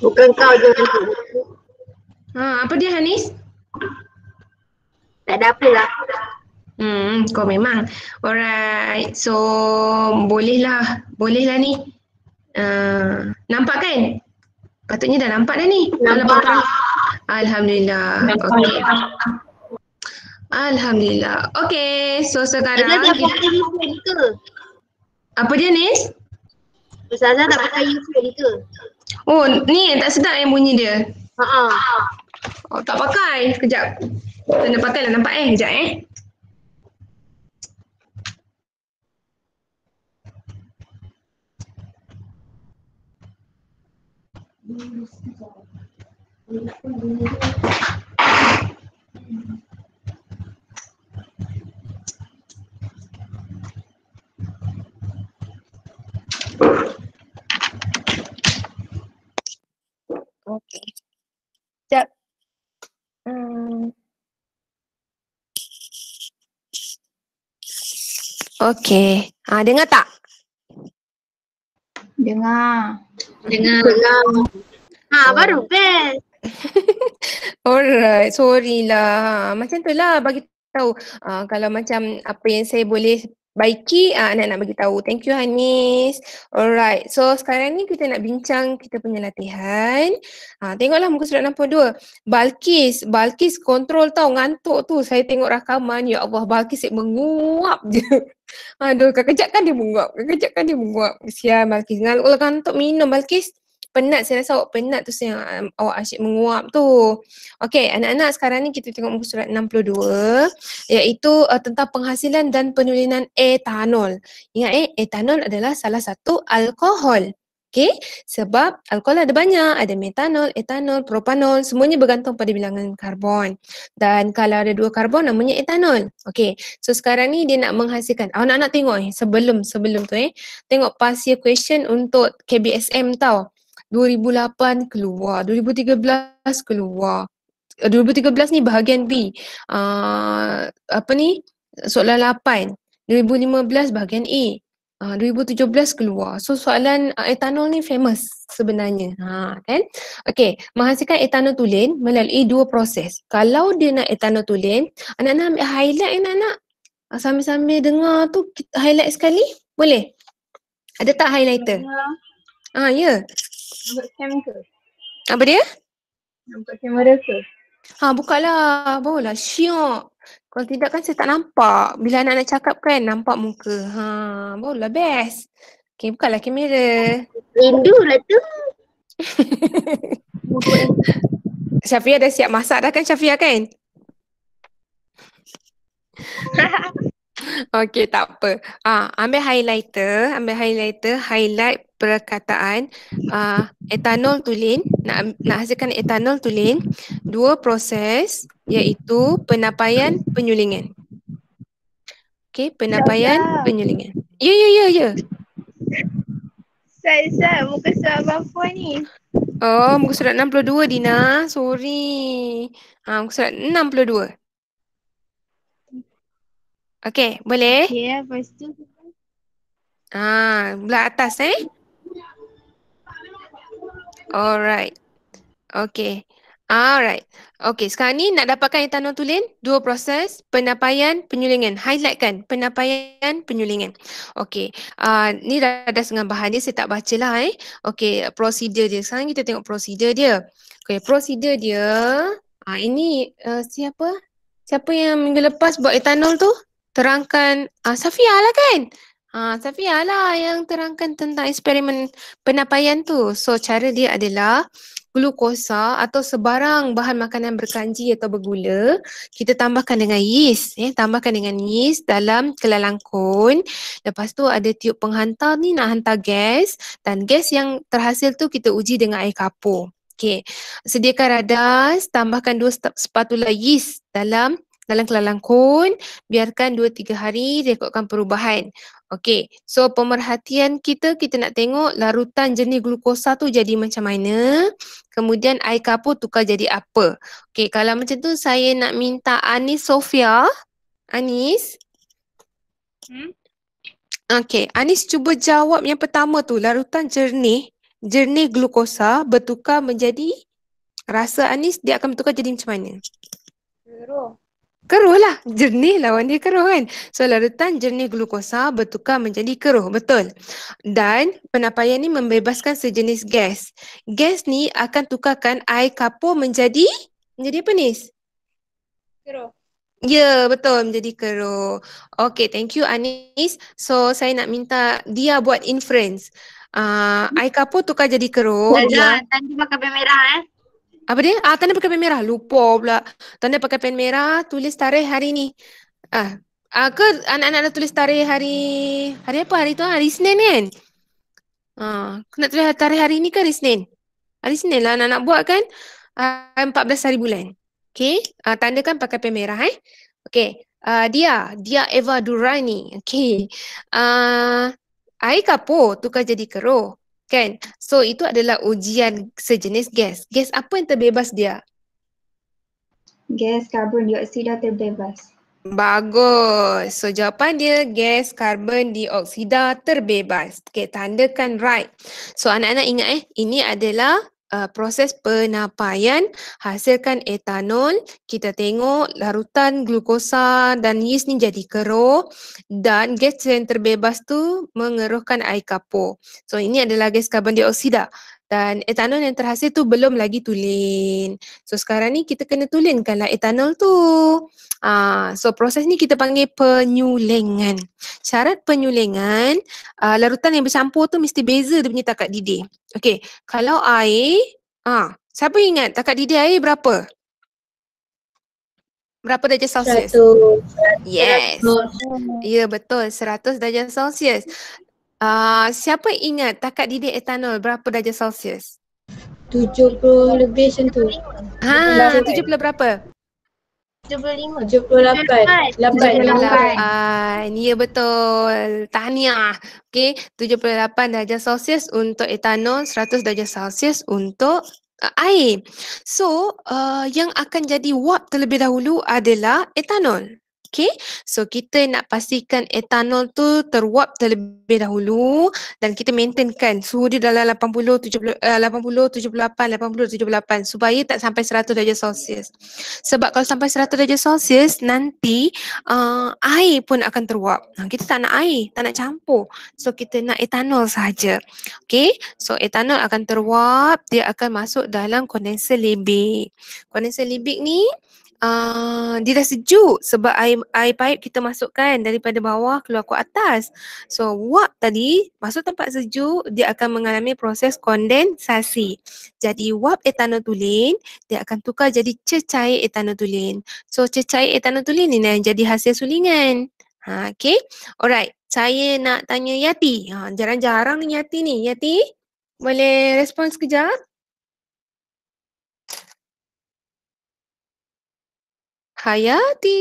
Bukan kau je nanti. Ha, apa dia Hanis? Tak ada apalah. Hmm, kau memang. Alright, so bolehlah. Bolehlah ni. Uh, nampak kan? Patutnya dah nampak dah ni. Nampak. Alhamdulillah. Nampak. Okay. Alhamdulillah. Okay, so sekarang. Ada dia pakai earphone ke? Apa dia Nis? Ustazah tak pakai earphone ke? Oh, ni tak sedap yang bunyi dia. Ha ah. Oh, tak pakai. Kejap. Kena pakai lah nampak eh. Kejap eh. Thank you. Okey. Sekejap. Hmm. Okey. Ha, dengar tak? Dengar. Dengar. Dengar. Ha, baru best. Alright, sorry lah. Ha, macam tu lah bagi tahu uh, kalau macam apa yang saya boleh Baiki, uh, anak nak bagi tahu. Thank you Hanis. Alright, so sekarang ni kita nak bincang kita punya latihan. Ha, uh, tengoklah muka surat 62. Balkis, Balkis kontrol tau ngantuk tu. Saya tengok rakaman, ya Allah Balkis yang menguap je. Aduh, kekejap kan dia menguap. Kekejap kan dia menguap. Kesian Balkis. Kalau Ngantuk, oh, ngantuk minum Balkis penat saya rasa awak penat tu saya um, awak asyik menguap tu. Okey, anak-anak sekarang ni kita tengok muka surat 62 iaitu uh, tentang penghasilan dan penulinan etanol. Ingat eh, etanol adalah salah satu alkohol. Okey, sebab alkohol ada banyak, ada metanol, etanol, propanol, semuanya bergantung pada bilangan karbon. Dan kalau ada dua karbon namanya etanol. Okey, so sekarang ni dia nak menghasilkan. Awak Anak-anak tengok eh, sebelum, sebelum tu eh. Tengok past year question untuk KBSM tau. 2008 keluar, 2013 keluar. 2013 eh, ni bahagian B. Uh, apa ni? Soalan 8. 2015 bahagian A. Ah, uh, 2017 keluar. So soalan uh, etanol ni famous sebenarnya. Ha, kan? Okay, menghasilkan etanol tulen melalui dua proses. Kalau dia nak etanol tulen, anak-anak ambil highlight anak-anak. Uh, sambil-sambil dengar tu highlight sekali. Boleh? Ada tak highlighter? Ah, ya. Webcam ke? Apa dia? buka kamera ke? Ha buka lah, barulah syok. Kalau tidak kan saya tak nampak. Bila anak-anak cakap kan nampak muka. Ha barulah best. Okay buka lah kamera. Rindu lah tu. Syafia dah siap masak dah kan Syafia kan? Okay, tak apa. Ah, ambil highlighter, ambil highlighter, highlight perkataan uh, etanol tulen, nak, nak hasilkan etanol tulen, dua proses iaitu penapaian penyulingan. Okay, penapaian penyulingan. Ya, ya, ya, ya. Sat, sat, muka surat apa ni? Oh, muka surat 62 Dina, sorry. Ah, muka surat 62. Okay, boleh? Okay, lepas tu. Ah, belah atas eh? Alright. Okay. Alright. Okay, sekarang ni nak dapatkan etanol tanah tulen, dua proses, penapaian, penyulingan. Highlight kan, penapaian, penyulingan. Okay, uh, ni dah ada dengan bahan dia, saya tak baca lah eh. Okay, prosedur dia. Sekarang kita tengok prosedur dia. Okay, prosedur dia. Ah, uh, ini uh, siapa? Siapa yang minggu lepas buat etanol tu? terangkan uh, Safia lah kan? Ha, uh, Safia lah yang terangkan tentang eksperimen penapaian tu. So cara dia adalah glukosa atau sebarang bahan makanan berkanji atau bergula kita tambahkan dengan yeast eh, tambahkan dengan yeast dalam kelalang kon lepas tu ada tiup penghantar ni nak hantar gas dan gas yang terhasil tu kita uji dengan air kapur Okay, sediakan radas tambahkan dua spatula yeast dalam dalam kelangkun biarkan 2 3 hari rekodkan perubahan okey so pemerhatian kita kita nak tengok larutan jenis glukosa tu jadi macam mana kemudian air kapur tukar jadi apa okey kalau macam tu saya nak minta Anis Sofia Anis hmm okey Anis cuba jawab yang pertama tu larutan jernih jernih glukosa bertukar menjadi rasa Anis dia akan bertukar jadi macam mana jeruk Keruh lah. Jernih lawan dia keruh kan. So larutan jernih glukosa bertukar menjadi keruh. Betul. Dan penapaian ni membebaskan sejenis gas. Gas ni akan tukarkan air kapur menjadi menjadi apa ni? Keruh. Ya, yeah, betul. Menjadi keruh. Okay, thank you Anis. So, saya nak minta dia buat inference. Uh, air kapur tukar jadi keruh. Ya, ya. Nanti pakai merah eh. Apa dia? Ah, tanda pakai pen merah. Lupa pula. Tanda pakai pen merah, tulis tarikh hari ni. Ah, ah ke anak-anak dah tulis tarikh hari... Hari apa hari tu? Ah, hari Senin kan? Ah, nak tulis tarikh hari ni ke hari Senin? Hari Senin lah anak-anak buat kan? Ah, 14 hari bulan. Okay. Ah, tandakan pakai pen merah eh. Okay. Ah, dia. Dia Eva Durani. Okay. Ah, air kapur tukar jadi keruh. Kan? So itu adalah ujian sejenis gas. Gas apa yang terbebas dia? Gas karbon dioksida terbebas. Bagus. So jawapan dia gas karbon dioksida terbebas. Okay, tandakan right. So anak-anak ingat eh, ini adalah uh, proses penapaian hasilkan etanol. Kita tengok larutan glukosa dan yeast ni jadi keruh dan gas yang terbebas tu mengeruhkan air kapur. So ini adalah gas karbon dioksida dan etanol yang terhasil tu belum lagi tulen. So sekarang ni kita kena tulenkanlah etanol tu. Ah so proses ni kita panggil penyulingan. Syarat penyulingan, aa, ah, larutan yang bercampur tu mesti beza dia punya takat didih. Okay, kalau air, ah siapa ingat takat didih air berapa? Berapa darjah Celsius? Seratus. Yes. 100. Ya betul, Seratus darjah Celsius. Uh, siapa ingat takat didik etanol berapa darjah Celsius? 70 lebih macam tu. Ha, 70 berapa? 78. 78. 78. 78. Uh, ya betul. Tahniah. Okey, 78 darjah Celsius untuk etanol, 100 darjah Celsius untuk uh, air. So, uh, yang akan jadi warp terlebih dahulu adalah etanol. Okay, so kita nak pastikan etanol tu teruap terlebih dahulu dan kita maintainkan suhu dia dalam 80 70 80 78 80 78 supaya tak sampai 100 darjah celsius sebab kalau sampai 100 darjah celsius nanti uh, air pun akan teruap. kita tak nak air tak nak campur so kita nak etanol saja. Okay, so etanol akan teruap dia akan masuk dalam kondenser lebih kondenser lebih ni Ah, dia dah sejuk sebab air, air paip kita masukkan daripada bawah keluar ke atas. So, wap tadi masuk tempat sejuk, dia akan mengalami proses kondensasi. Jadi, wap etanotulin, dia akan tukar jadi cecair etanotulin. So, cecair etanotulin ni yang jadi hasil sulingan. Ha, okay. Alright. Saya nak tanya Yati. Ha, jarang-jarang ni Yati ni. Yati, boleh respon sekejap? Hayati,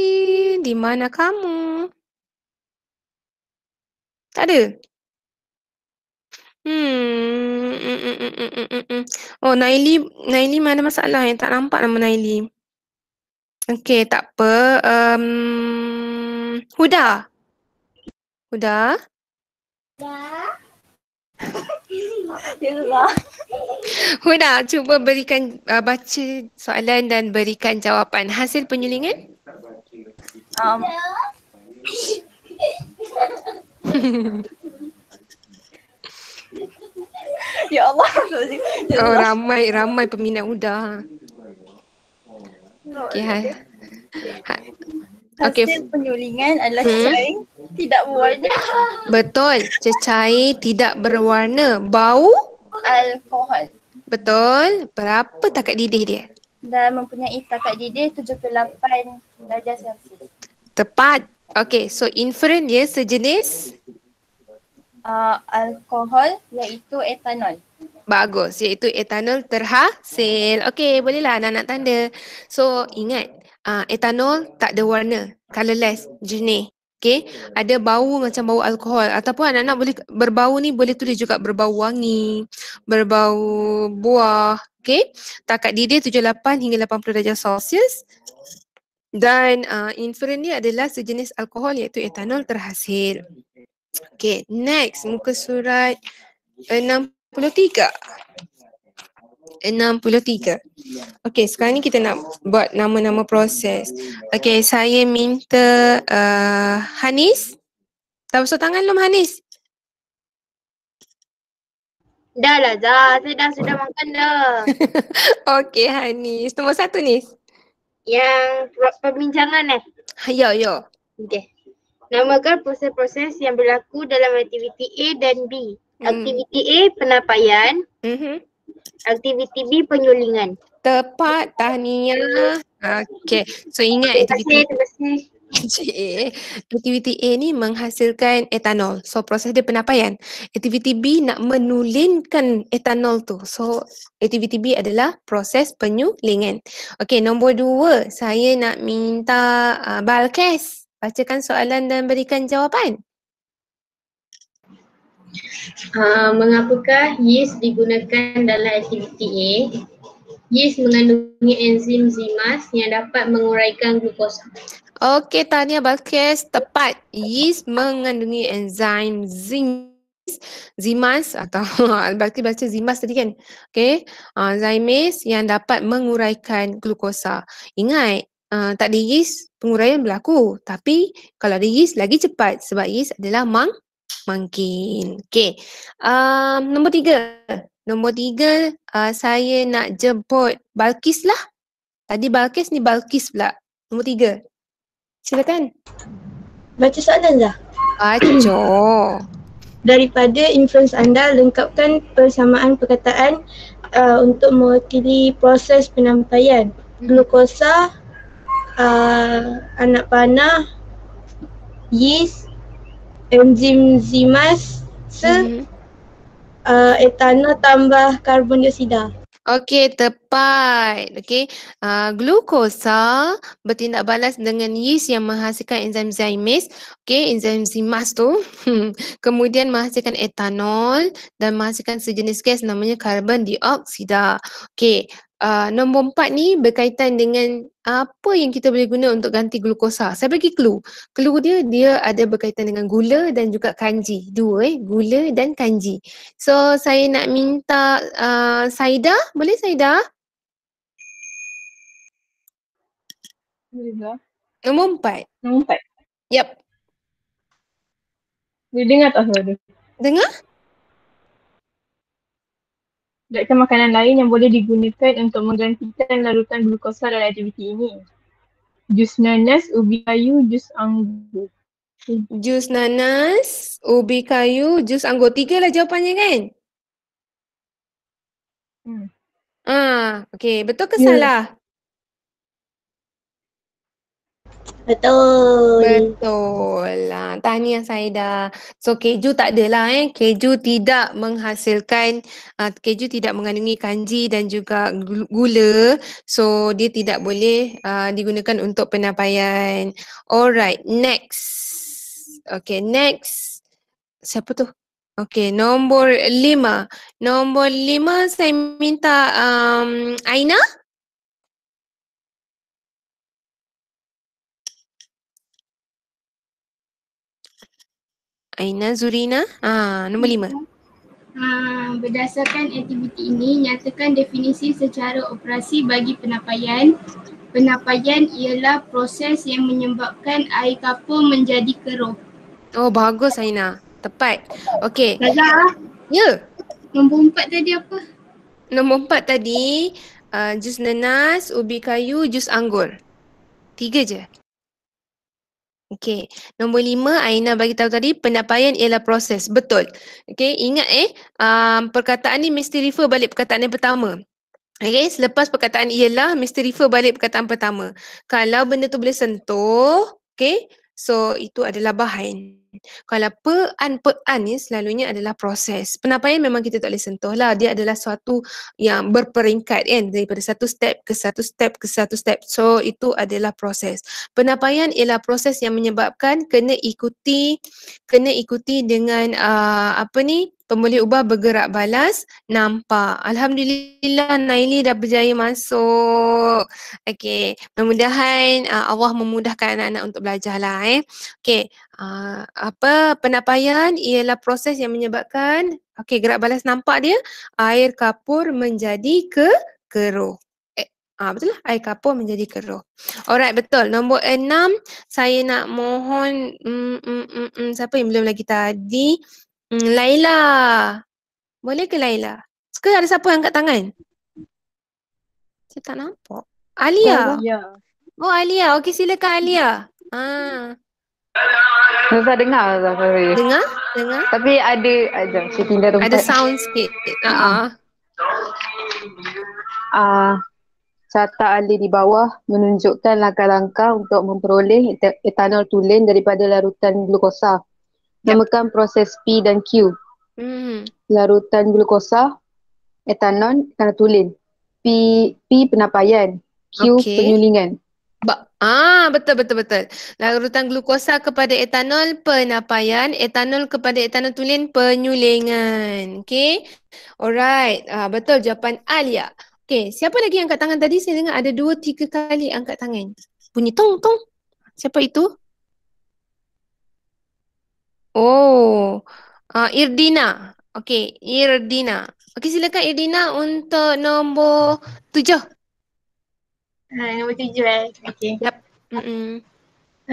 di mana kamu? Tak ada? Hmm, hmm, hmm, hmm. Oh, Naili, Naili mana masalah yang tak nampak nama Naili? Okey, tak apa. Um, Huda. Huda. Huda. Huda, cuba berikan uh, baca soalan dan berikan jawapan hasil penyulingan. Um. ya Allah. Oh ramai ramai peminat Huda. Okay, Ha hasil okay. penyulingan adalah hmm? cecair tidak berwarna. Betul. Cecair tidak berwarna. Bau? Alkohol. Betul. Berapa takat didih dia? Dan mempunyai takat didih 78 darjah Celsius. Tepat. Okay. So inferen dia sejenis? Uh, alkohol iaitu etanol. Bagus. Iaitu etanol terhasil. Okey, bolehlah anak-anak tanda. So, ingat uh, etanol tak ada warna, colorless, jenis. Okay, ada bau macam bau alkohol ataupun anak-anak boleh berbau ni boleh tulis juga berbau wangi, berbau buah. Okay, takat di dia 78 hingga 80 darjah Celsius. Dan uh, ah, inferen ni adalah sejenis alkohol iaitu etanol terhasil. Okay, next muka surat 63. Enam puluh tiga. Okey, sekarang ni kita nak buat nama-nama proses. Okey, saya minta uh, Hanis. Tak besok tangan belum Hanis? Dah lah dah. Saya dah sudah makan dah. Okey Hanis. Nombor satu ni. Yang perbincangan eh. Ya, ya. Okey. Namakan proses-proses yang berlaku dalam aktiviti A dan B. Hmm. Aktiviti hmm. A, penapaian. Mm -hmm aktiviti B penyulingan. Tepat tahniah. Okey. So ingat aktiviti eh, aktiviti A ni menghasilkan etanol. So proses dia penapaian. Aktiviti B nak menulinkan etanol tu. So aktiviti B adalah proses penyulingan. Okey, nombor dua, saya nak minta uh, Balkes bacakan soalan dan berikan jawapan. Uh, mengapakah yeast digunakan dalam aktiviti A? Yeast mengandungi enzim zimas yang dapat menguraikan glukosa. Okey, tanya Balkes. Tepat. Yeast mengandungi enzim zimas. Zimas atau berarti baca zimas tadi kan. Okey. Uh, ah, zimas yang dapat menguraikan glukosa. Ingat, Uh, tak ada yeast, penguraian berlaku. Tapi kalau ada yeast, lagi cepat sebab yeast adalah mang mungkin. Okay. Um, nombor tiga. Nombor tiga, uh, saya nak jemput Balkis lah. Tadi Balkis ni Balkis pula. Nombor tiga. Silakan. Baca soalan dah. Baca. Ah, Daripada inference anda, lengkapkan persamaan perkataan uh, untuk mewakili proses penampaian. Glukosa, uh, anak panah, yeast, enzim zimas se mm-hmm. uh, etana tambah karbon dioksida. Okey, tepat. Okey, uh, glukosa bertindak balas dengan yeast yang menghasilkan enzim zimas. Okey, enzim zimas tu hmm, kemudian menghasilkan etanol dan menghasilkan sejenis gas namanya karbon dioksida. Okey, Uh, nombor empat ni berkaitan dengan apa yang kita boleh guna untuk ganti glukosa. Saya bagi clue. Clue dia, dia ada berkaitan dengan gula dan juga kanji. Dua eh, gula dan kanji. So saya nak minta uh, Saida, boleh Saida? Lah. Nombor empat. Nombor empat. Yep. Dia dengar tak suara dia? Dengar? Jadikan makanan lain yang boleh digunakan untuk menggantikan larutan glukosa dalam aktiviti ini. Jus nanas, ubi kayu, jus anggur. Jus nanas, ubi kayu, jus anggur. Tiga lah jawapannya kan? Hmm. Ah, okay. Betul ke yeah. salah? Betul. Betul. Ha, tahniah Saida. So keju tak adalah eh. Keju tidak menghasilkan, uh, keju tidak mengandungi kanji dan juga gula. So dia tidak boleh uh, digunakan untuk penapaian. Alright, next. Okay, next. Siapa tu? Okay, nombor lima. Nombor lima saya minta um, Aina. Aina. Aina Zurina, ah nombor lima. Ah, berdasarkan aktiviti ini, nyatakan definisi secara operasi bagi penapaian. Penapaian ialah proses yang menyebabkan air kapur menjadi keruh. Oh bagus Aina, tepat. Okey. Ah. Ya. Yeah. Nombor empat tadi apa? Nombor empat tadi, uh, jus nenas, ubi kayu, jus anggur. Tiga je. Okey, nombor lima Aina bagi tahu tadi penyampaian ialah proses. Betul. Okey, ingat eh um, perkataan ni mesti refer balik perkataan yang pertama. Okey, selepas perkataan ialah mesti refer balik perkataan pertama. Kalau benda tu boleh sentuh, okey, so itu adalah bahan. Kalau pean pean ni selalunya adalah proses. Penapaian memang kita tak boleh sentuh lah. Dia adalah suatu yang berperingkat kan. Daripada satu step ke satu step ke satu step. So itu adalah proses. Penapaian ialah proses yang menyebabkan kena ikuti kena ikuti dengan uh, apa ni pemboleh ubah bergerak balas nampak. Alhamdulillah Naili dah berjaya masuk. Okey, mudah-mudahan uh, Allah memudahkan anak-anak untuk belajar lah eh. Okey, uh, apa penapaian ialah proses yang menyebabkan okey gerak balas nampak dia air kapur menjadi ke keruh. Eh, ah ha, betul lah. Air kapur menjadi keruh. Alright betul. Nombor enam saya nak mohon mm, mm, mm, mm, siapa yang belum lagi tadi. Hmm, Laila. Boleh ke Laila? Suka ada siapa yang angkat tangan? Saya tak nampak. Alia. Oh, ya. Oh Alia, okey silakan Alia. Ha. Saya dengar Azhar Dengar? Dengar? Tapi ada, ada, saya pindah tempat. Ada sound sikit. Ha. Ah. Uh, Carta Ali di bawah menunjukkan langkah-langkah untuk memperoleh etanol tulen daripada larutan glukosa namakan proses P dan Q. Hmm. Larutan glukosa, etanol, tulen. P P penapaian, Q okay. penyulingan. Ba- ah betul betul betul. Larutan glukosa kepada etanol penapaian, etanol kepada etanol tulen penyulingan. Okay. Alright. Ah betul jawapan Alia. Okay, siapa lagi angkat tangan tadi? Saya dengar ada dua, tiga kali angkat tangan. Bunyi tong tong. Siapa itu? Oh, uh, Irdina. Okey, Irdina. Okey, silakan Irdina untuk nombor tujuh. Ha, nombor tujuh eh. Okey. Yep. Mm -hmm.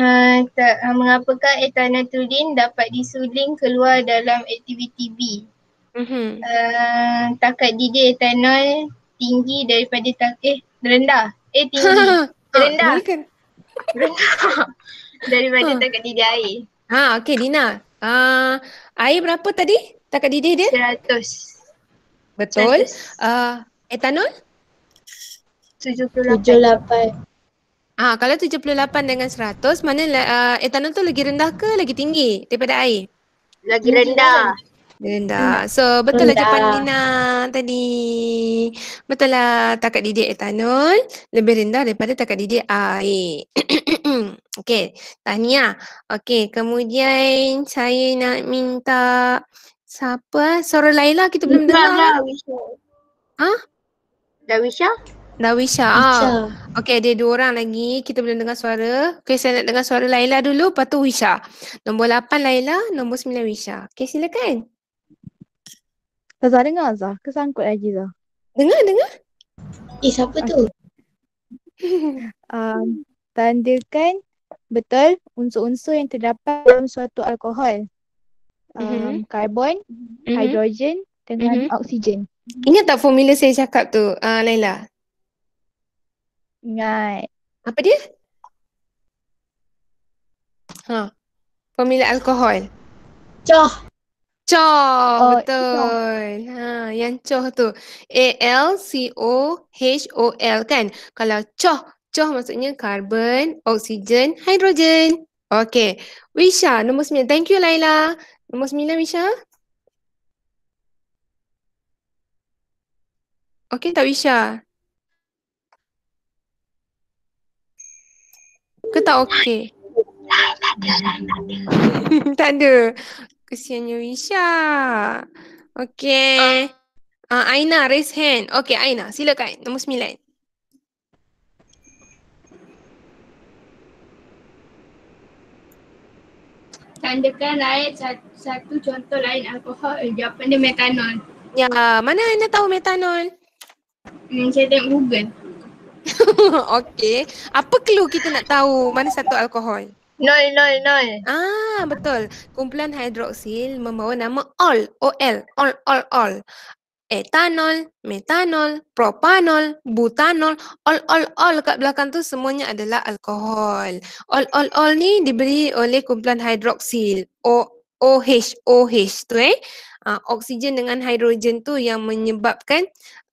uh, ah, mengapakah etanatulin dapat disuling keluar dalam aktiviti B? Mm -hmm. uh, takat didi etanol tinggi daripada tak eh rendah. Eh tinggi. Oh, rendah. Kan? rendah. daripada takat didi air. Ha, okey Dina. Uh, air berapa tadi? Takat didih dia? 100. Betul. 100. Uh, ah, etanol? 78. 78. Ah, kalau 78 dengan 100, mana uh, etanol tu lagi rendah ke lagi tinggi daripada air? Lagi rendah. Denda. So betul lah jawapan Nina tadi. Betul lah takat didik etanol lebih rendah daripada takat didik air. Okey, tahniah. Okey, kemudian saya nak minta siapa? Suara Laila kita belum dengar. Lah, ha? Dawisha? Dawisha. Ah. Okey, ada dua orang lagi. Kita belum dengar suara. Okey, saya nak dengar suara Laila dulu, lepas tu Wisha. Nombor 8 Laila, nombor 9 Wisha. Okey, silakan. Okey. Azah dengar Zah, ke sangkut lagi Azah? Dengar, dengar. Eh, siapa okay. tu? um, tandakan betul unsur-unsur yang terdapat dalam suatu alkohol. Um, mhm. karbon, mm-hmm. hidrogen dengan mm-hmm. oksigen. Ingat tak formula saya cakap tu, uh, Laila? Ingat. Apa dia? Ha. Formula alkohol. Cah. Coh, uh, betul. Ha, yang coh tu. A-L-C-O-H-O-L kan? Kalau coh, coh maksudnya karbon, oksigen, hidrogen. Okay. Wisha, nombor sembilan. Thank you, Laila. Nombor sembilan, Wisha. Okay tak, Wisha? Ke tak okay? Tak tak ada. kesiannya Risha. Okay. Uh. Uh, Aina, raise hand. Okay, Aina, silakan. Nombor sembilan. Tandakan ayat satu, satu contoh lain alkohol. Eh, jawapan dia metanol. Ya, mana Aina tahu metanol? Hmm, saya tengok Google. okay. Apa clue kita nak tahu mana satu alkohol? Nol, nol, nol. Ah, betul. Kumpulan hidroksil membawa nama ol, ol, ol, ol, ol. Etanol, metanol, propanol, butanol, ol, ol, ol. Kat belakang tu semuanya adalah alkohol. Ol, ol, ol ni diberi oleh kumpulan hidroksil. O, OH, OH tu eh. Uh, oksigen dengan hidrogen tu yang menyebabkan,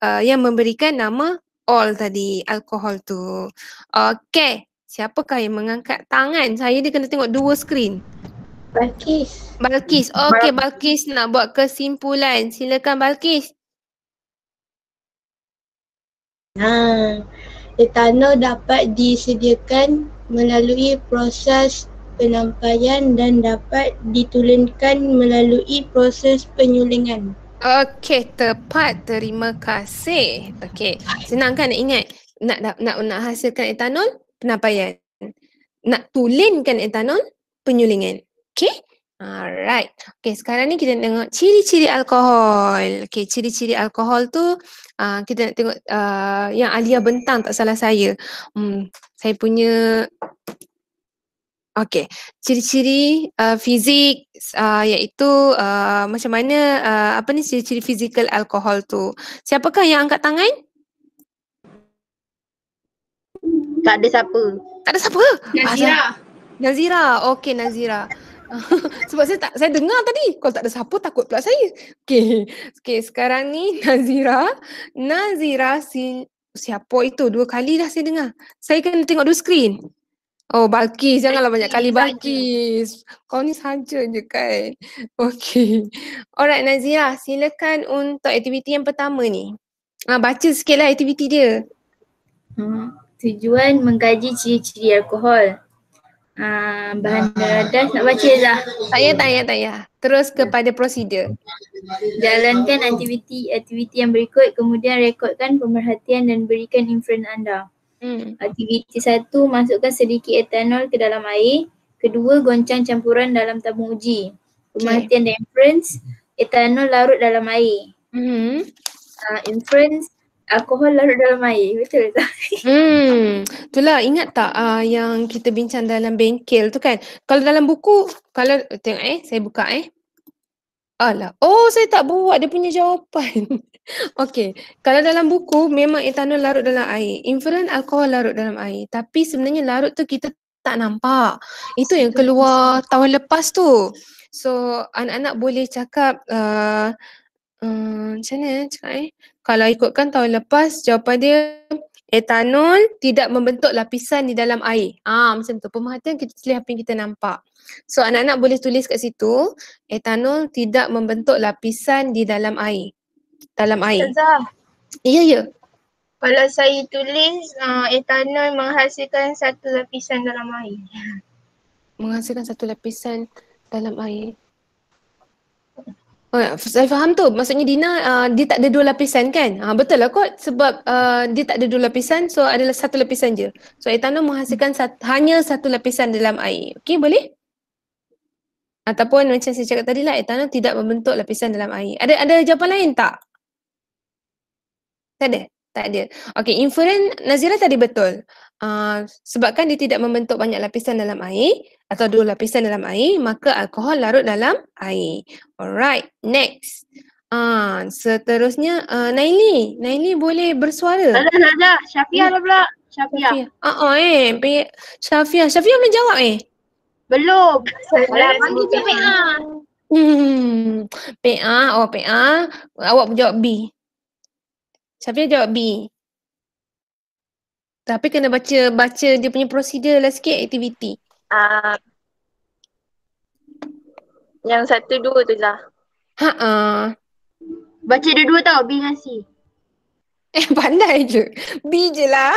uh, yang memberikan nama ol tadi, alkohol tu. Okay, Siapakah yang mengangkat tangan saya dia kena tengok dua skrin. Balkis. Balkis. Okey Balkis nak buat kesimpulan. Silakan Balkis. Ha, etanol dapat disediakan melalui proses penampaian dan dapat ditulenkan melalui proses penyulingan. Okey, tepat. Terima kasih. Okey, senang kan nak ingat nak nak nak hasilkan etanol, penapaian. Nak tulenkan etanol, penyulingan. Okay? Alright. Okay, sekarang ni kita nak tengok ciri-ciri alkohol. Okay, ciri-ciri alkohol tu uh, kita nak tengok uh, yang Alia bentang tak salah saya. Hmm, saya punya... Okay, ciri-ciri uh, fizik uh, iaitu uh, macam mana, uh, apa ni ciri-ciri fizikal alkohol tu. Siapakah yang angkat tangan? tak ada siapa. Tak ada siapa? Nazira. Nazira. Okey Nazira. Sebab saya tak saya dengar tadi. Kalau tak ada siapa takut pula saya. Okey. Okey, sekarang ni Nazira. Nazira si siapa itu? Dua kali dah saya dengar. Saya kena tengok dua screen. Oh, Balkis. Janganlah Balkis, banyak kali Balkis. Balkis. Kau ni saja je kan. Okey. Alright Nazira, silakan untuk aktiviti yang pertama ni. Ah, baca sikitlah aktiviti dia. Hmm tujuan mengkaji ciri-ciri alkohol. Uh, bahan radas nak baca lah. Tanya, tanya, tanya. Terus kepada prosedur. Jalankan aktiviti-aktiviti yang berikut kemudian rekodkan pemerhatian dan berikan inferen anda. Hmm. Aktiviti satu, masukkan sedikit etanol ke dalam air. Kedua, goncang campuran dalam tabung uji. Pemerhatian okay. dan inference, etanol larut dalam air. Hmm. Uh, ah, inference, alkohol larut dalam air betul tak? Hmm, itulah ingat tak uh, yang kita bincang dalam bengkel tu kan? Kalau dalam buku, kalau tengok eh, saya buka eh. Alah, oh saya tak buat dia punya jawapan. Okey, kalau dalam buku memang etanol larut dalam air. Inferen alkohol larut dalam air. Tapi sebenarnya larut tu kita tak nampak. Itu yang keluar tahun lepas tu. So anak-anak boleh cakap uh, Hmm, macam mana eh? cakap eh? Kalau ikutkan tahun lepas jawapan dia etanol tidak membentuk lapisan di dalam air. Ah ha, macam tu. Pemerhatian kita tulis apa yang kita nampak. So anak-anak boleh tulis kat situ etanol tidak membentuk lapisan di dalam air. Dalam air. Ustazah. Ya, ya. Kalau saya tulis uh, etanol menghasilkan satu lapisan dalam air. Menghasilkan satu lapisan dalam air. Oh, ya. saya faham tu. Maksudnya Dina, uh, dia tak ada dua lapisan kan? Uh, betul lah kot. Sebab uh, dia tak ada dua lapisan, so adalah satu lapisan je. So etanol menghasilkan sat- hanya satu lapisan dalam air. Okey, boleh? Ataupun macam saya cakap tadi lah, etanol tidak membentuk lapisan dalam air. Ada ada jawapan lain tak? Tak ada? Tak ada. Okey, inference Nazira tadi betul. Uh, sebabkan dia tidak membentuk banyak lapisan dalam air, atau dua lapisan dalam air, maka alkohol larut dalam air. Alright, next. Ah, uh, seterusnya uh, Naili. Naili boleh bersuara. Ada, ada. Syafia lah pula. Syafia. Ha uh-uh, eh, Pe- Syafia. Syafia belum jawab eh? Belum. Alah, panggil PA. hmm PA, hmm. oh PA. Awak jawab B. Syafia jawab B. Tapi kena baca baca dia punya prosedur lah sikit aktiviti uh, yang satu dua tu lah. Ha -uh. Baca dua-dua tau, B dengan C. Eh, pandai je. B je lah.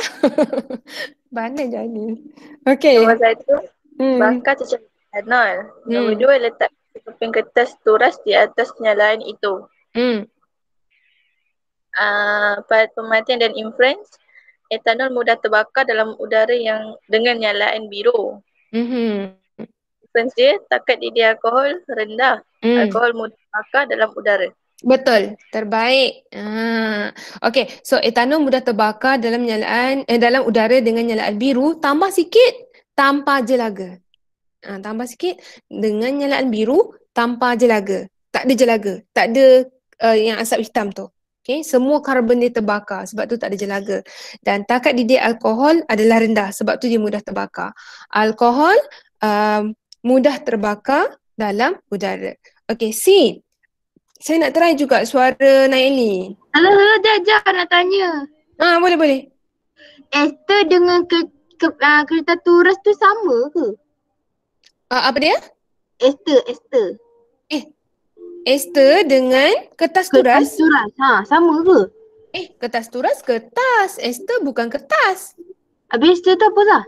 pandai je ni. Okay. Nombor satu, hmm. bakar cecah etanol. Hmm. Nombor dua, letak keping kertas turas di atas nyalaan itu. Hmm. Uh, ah, pematian dan inference, etanol mudah terbakar dalam udara yang dengan nyalaan biru. Mm-hmm. Sense dia, takat didi alkohol rendah. Mm. Alkohol mudah terbakar dalam udara. Betul, terbaik. Ah. Ha. Okay, so etanol mudah terbakar dalam nyalaan, eh, dalam udara dengan nyalaan biru, tambah sikit tanpa jelaga. Ah, ha, tambah sikit dengan nyalaan biru tanpa jelaga. Tak ada jelaga, tak ada uh, yang asap hitam tu. Okay, semua karbon dia terbakar sebab tu tak ada jelaga. Dan takat didik alkohol adalah rendah sebab tu dia mudah terbakar. Alkohol um, mudah terbakar dalam udara. Okay, C. Saya nak try juga suara Naili. Halo, halo, jajah nak tanya. Ah, boleh, boleh. Ester dengan ke, ke, uh, kereta turas tu sama ke? Uh, apa dia? Ester, Ester. Eh, Ester dengan kertas turas. Kertas turas. Ha, sama ke? Eh, kertas turas kertas. Ester bukan kertas. Habis Ester tu apa lah?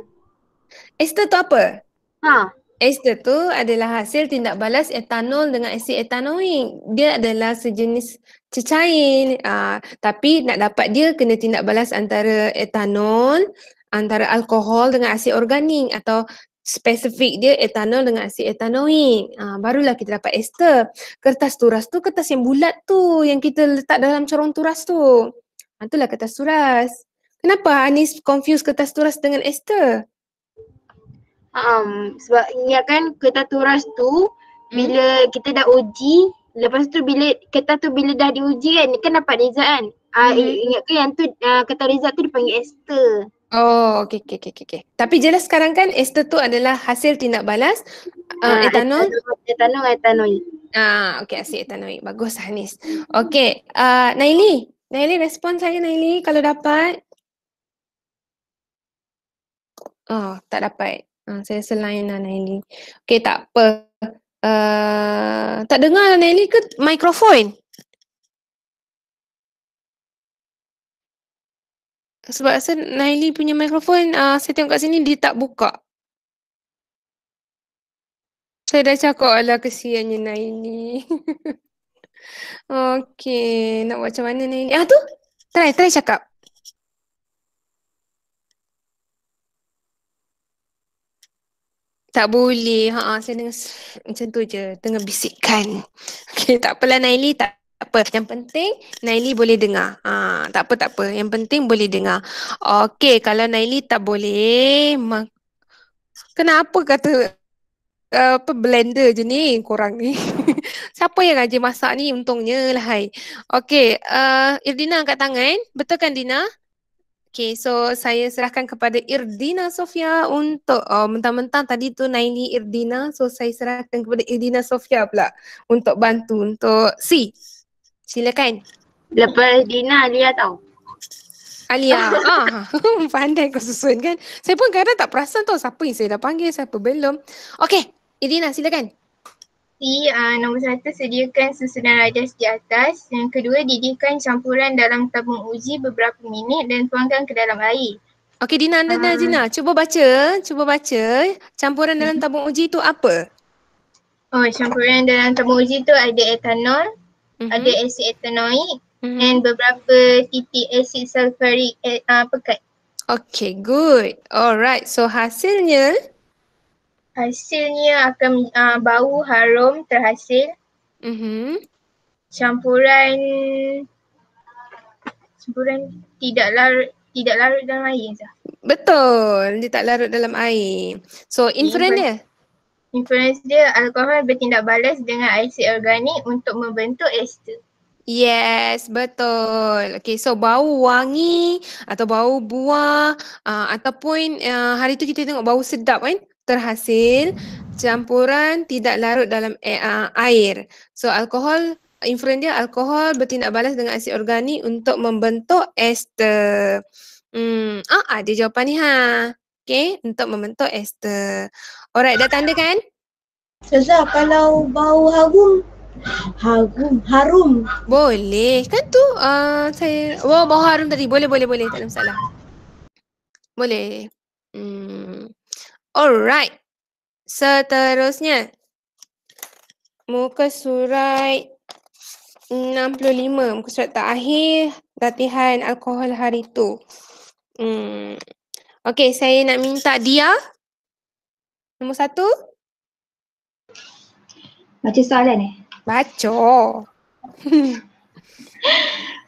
Ester tu apa? Ha. Ester tu adalah hasil tindak balas etanol dengan asid etanoik. Dia adalah sejenis cecair. Ah, tapi nak dapat dia kena tindak balas antara etanol, antara alkohol dengan asid organik atau spesifik dia etanol dengan asid etanoik. Ha, ah, barulah kita dapat ester. Kertas turas tu kertas yang bulat tu yang kita letak dalam corong turas tu. Ha, itulah kertas turas. Kenapa Anis confuse kertas turas dengan ester? Um, sebab ya kan kertas turas tu bila mhm. kita dah uji Lepas tu bila kertas tu bila dah diuji kan, kan dapat result kan? Hmm. Ah, ingat ke yang tu uh, kertas result tu dipanggil ester. Oh, okay, okay, okay, okay. Tapi jelas sekarang kan ester tu adalah hasil tindak balas uh, ah, etanol. Etanol, etanol. Ah, okay, asyik etanol. Bagus, Hanis. Okay, uh, Naili. Naili, respon saya Naili kalau dapat. Oh, tak dapat. Uh, saya rasa lain lah Naili. Okay, tak apa. Uh, tak dengar lah, Naili ke mikrofon? Sebab rasa Naili punya mikrofon uh, ah, saya tengok kat sini dia tak buka. Saya dah cakap ala kesiannya Naili. okay, nak buat macam mana Naili? Ah tu, try, try cakap. Tak boleh. Ha, ha saya dengar macam tu je. Tengah bisikkan. Okay, tak apalah Naili. Tak apa yang penting Naili boleh dengar. Ha, tak apa tak apa. Yang penting boleh dengar. Okey, kalau Naili tak boleh ma- kenapa kata apa blender je ni korang ni. Siapa yang rajin masak ni untungnya lah hai. Okey, uh, Irdina angkat tangan. Betul kan Dina? Okay, so saya serahkan kepada Irdina Sofia untuk oh, mentang-mentang tadi tu Naini Irdina. So saya serahkan kepada Irdina Sofia pula untuk bantu untuk see. Silakan. Lepas Dina Alia tau. Alia. ah. ah. Pandai kau susun kan. Saya pun kadang tak perasan tau siapa yang saya dah panggil, siapa belum. Okay. Idina silakan. Si uh, nombor satu sediakan susunan rajas di atas. Yang kedua didihkan campuran dalam tabung uji beberapa minit dan tuangkan ke dalam air. Okey Dina dan uh. Ah. Dina, cuba baca, cuba baca campuran dalam hmm. tabung uji itu apa? Oh, campuran dalam tabung uji itu ada etanol, hmm ada mhm. asid etanoid mm-hmm. and beberapa titik asid sulfuric uh, pekat. Okay, good. Alright, so hasilnya? Hasilnya akan uh, bau harum terhasil. Mm-hmm. Campuran campuran tidak larut tidak larut dalam air sah. Betul, dia tak larut dalam air. So inference Yeah, influence dia alkohol bertindak balas dengan asid organik untuk membentuk ester. Yes, betul. Okay, so bau wangi atau bau buah uh, ataupun uh, hari tu kita tengok bau sedap kan terhasil campuran tidak larut dalam e, uh, air. So alkohol influen dia alkohol bertindak balas dengan asid organik untuk membentuk ester. Hmm, ah ada ah, jawapan ni ha. Okay, untuk membentuk ester. Alright, dah tanda kan? Saza, kalau bau harum, harum, harum. Boleh, kan tu uh, saya, wow, oh, bau harum tadi. Boleh, boleh, boleh. Tak ada masalah. Boleh. Hmm. Alright. Seterusnya. Muka surat 65. Muka surat terakhir latihan alkohol hari tu. Hmm. Okey, saya nak minta dia. Nombor satu. Baca soalan eh? Baca.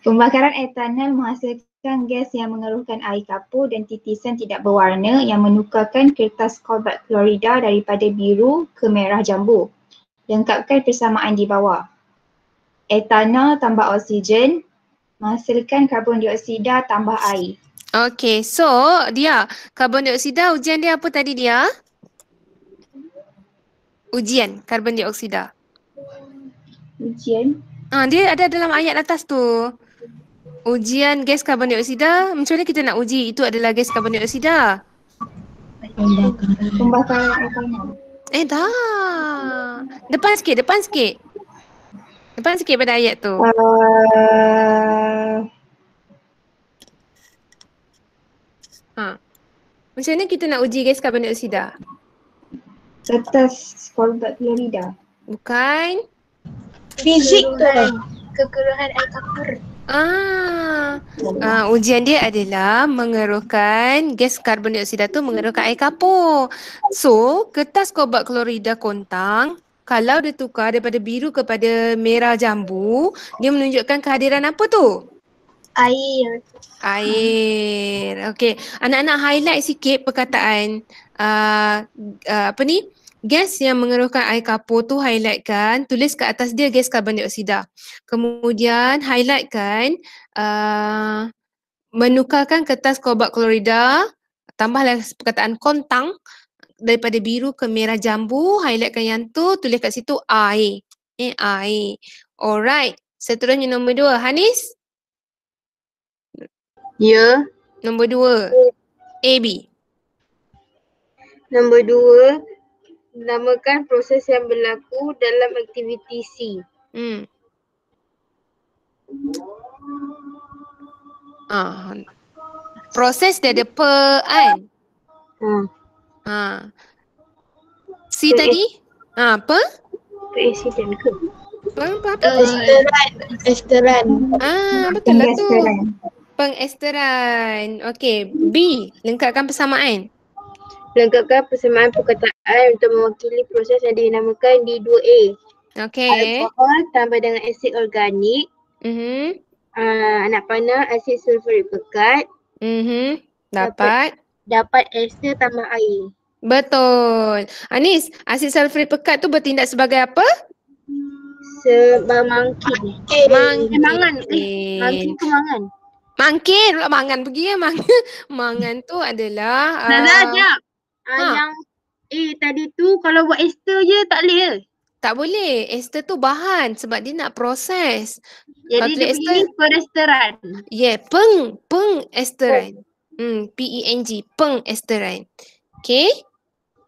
Pembakaran etanol menghasilkan gas yang mengeruhkan air kapur dan titisan tidak berwarna yang menukarkan kertas kobalt klorida daripada biru ke merah jambu. Lengkapkan persamaan di bawah. Etanol tambah oksigen menghasilkan karbon dioksida tambah air. Okay, so dia karbon dioksida ujian dia apa tadi dia? Ujian karbon dioksida. Ujian? Ah, dia ada dalam ayat atas tu. Ujian gas karbon dioksida, macam mana kita nak uji itu adalah gas karbon dioksida? Pembakaran etanol. Eh dah. Depan sikit, depan sikit. Depan sikit pada ayat tu. Uh... Macam mana kita nak uji gas karbon dioksida? Atas kontak klorida. Bukan. Fizik tu kekeruhan air kapur. Ah, ah, ujian dia adalah mengeruhkan gas karbon dioksida tu mengeruhkan air kapur. So, kertas kobalt klorida kontang kalau dia tukar daripada biru kepada merah jambu, dia menunjukkan kehadiran apa tu? Air. Air. Okey. Anak-anak highlight sikit perkataan uh, uh, apa ni? Gas yang mengeruhkan air kapur tu highlightkan, tulis ke atas dia gas karbon dioksida. Kemudian highlightkan uh, menukarkan kertas kobalt klorida, tambahlah perkataan kontang daripada biru ke merah jambu, highlightkan yang tu, tulis kat situ air. Eh, air. Alright. Seterusnya nombor dua. Hanis? Ya. Yeah. Nombor dua. A, B. Nombor dua, namakan proses yang berlaku dalam aktiviti C. Hmm. Ah. Proses dia ada per kan? Hmm. Ah. C per tadi? A- ha, ah, apa? Per accident ke? Apa? Apa? Apa? Uh, Esteran. Ah, betul lah tu. Esteran pengesteran. Okey, B, lengkapkan persamaan. Lengkapkan persamaan perkataan untuk mewakili proses yang dinamakan di 2A. Okey. Alkohol tambah dengan asid organik. Mhm. Uh, anak panah asid sulfurik pekat. Mhm. Dapat. Dapat ester tambah air. Betul. Anis, asid sulfurik pekat tu bertindak sebagai apa? Sebab mangkin. Eh, Mang Eh, mangkin kemangan. Mangkin pula mangan pergi ya. Mangan, mangan tu adalah. Nak nak jap. Yang eh tadi tu kalau buat ester je tak boleh ke? Tak boleh. Ester tu bahan sebab dia nak proses. Jadi Kalo dia ester, pilih peresteran. Yeah, peng, peng esteran. Oh. Hmm, e P-E-N-G, peng esteran. Okay?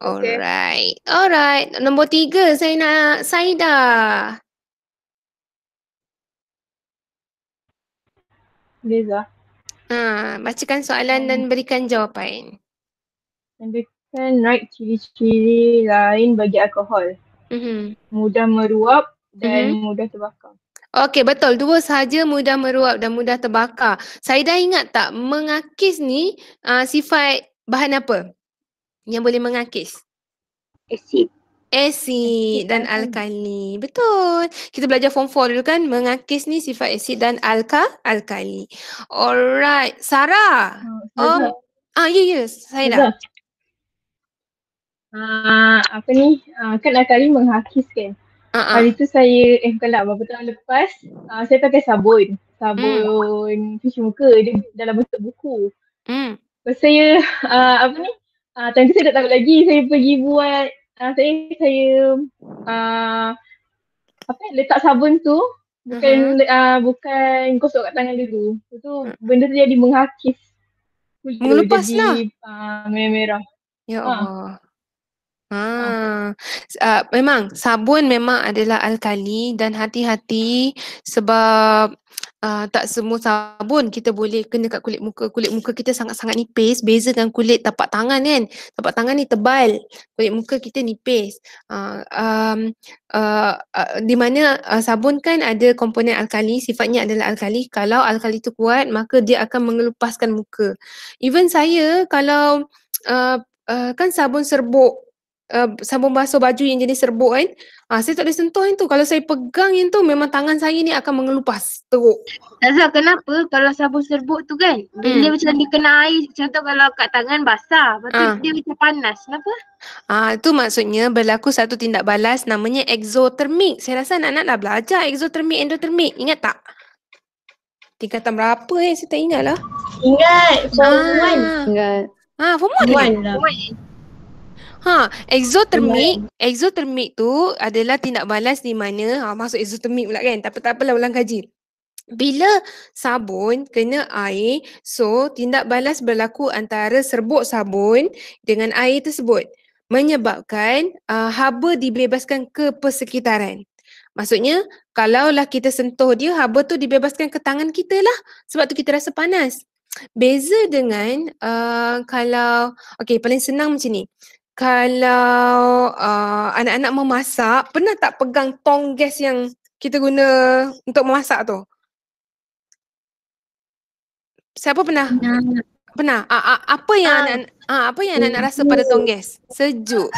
Alright. Okay. Alright. Nombor tiga saya nak Saida. Liza. Ha, bacakan soalan dan hmm. berikan jawapan. Tandakan right ciri-ciri lain bagi alkohol. Mm-hmm. Mudah meruap dan mm-hmm. mudah terbakar. Okey betul dua sahaja mudah meruap dan mudah terbakar. Saya dah ingat tak mengakis ni uh, sifat bahan apa? Yang boleh mengakis. Asid. Asid dan alkali. Betul. Kita belajar form 4 dulu kan mengakis ni sifat asid dan alka alkali. Alright, Sarah. Oh, um, ah ya ya, saya dah. Uh, ah, apa ni, uh, kan alkali menghakis kan. Uh-uh. Ah, Hari tu saya, eh bukan lah, beberapa tahun lepas uh, saya pakai sabun. Sabun mm. cuci muka dia dalam bentuk buku. Mm. Lepas saya, uh, apa ni, uh, time saya tak tahu lagi saya pergi buat uh, saya saya uh, ah, apa letak sabun tu bukan uh-huh. uh, bukan gosok kat tangan dulu. Itu benda tu jadi menghakis. Mengelupas jadi, Uh, merah-merah. Ya Allah. Uh. Ha. Uh, memang sabun memang adalah alkali dan hati-hati sebab uh, tak semua sabun kita boleh kena kat kulit muka. Kulit muka kita sangat-sangat nipis beza dengan kulit tapak tangan kan. Tapak tangan ni tebal. Kulit muka kita nipis. Uh, um, uh, uh, di mana uh, sabun kan ada komponen alkali, sifatnya adalah alkali. Kalau alkali tu kuat, maka dia akan mengelupaskan muka. Even saya kalau uh, Uh, kan sabun serbuk sambung basuh baju yang jenis serbuk kan. Ha, saya tak boleh sentuh yang tu. Kalau saya pegang yang tu memang tangan saya ni akan mengelupas teruk. Tak tahu kenapa kalau sabun serbuk tu kan. Hmm. Dia macam dia kena air. Contoh kalau kat tangan basah. Lepas ha. dia macam panas. Kenapa? Ah, ha, itu maksudnya berlaku satu tindak balas namanya exothermic. Saya rasa anak-anak dah belajar exothermic, endothermic. Ingat tak? Tingkatan berapa eh? Saya tak ingat lah. Ingat. Ah. Ha. Ingat. Ah, ha, form 1. Form 1 lah. Ha, exothermic, exothermic tu adalah tindak balas di mana, ha, masuk exothermic pula kan. Tapi tak apalah ulang kaji. Bila sabun kena air, so tindak balas berlaku antara serbuk sabun dengan air tersebut menyebabkan uh, haba dibebaskan ke persekitaran. Maksudnya, kalaulah kita sentuh dia, haba tu dibebaskan ke tangan kita lah. Sebab tu kita rasa panas. Beza dengan uh, kalau, okay paling senang macam ni kalau uh, anak-anak memasak, pernah tak pegang tong gas yang kita guna untuk memasak tu? Siapa pernah? Pernah. pernah? Uh, uh, apa yang uh, anak uh, apa yang anak rasa pada tong gas? Sejuk.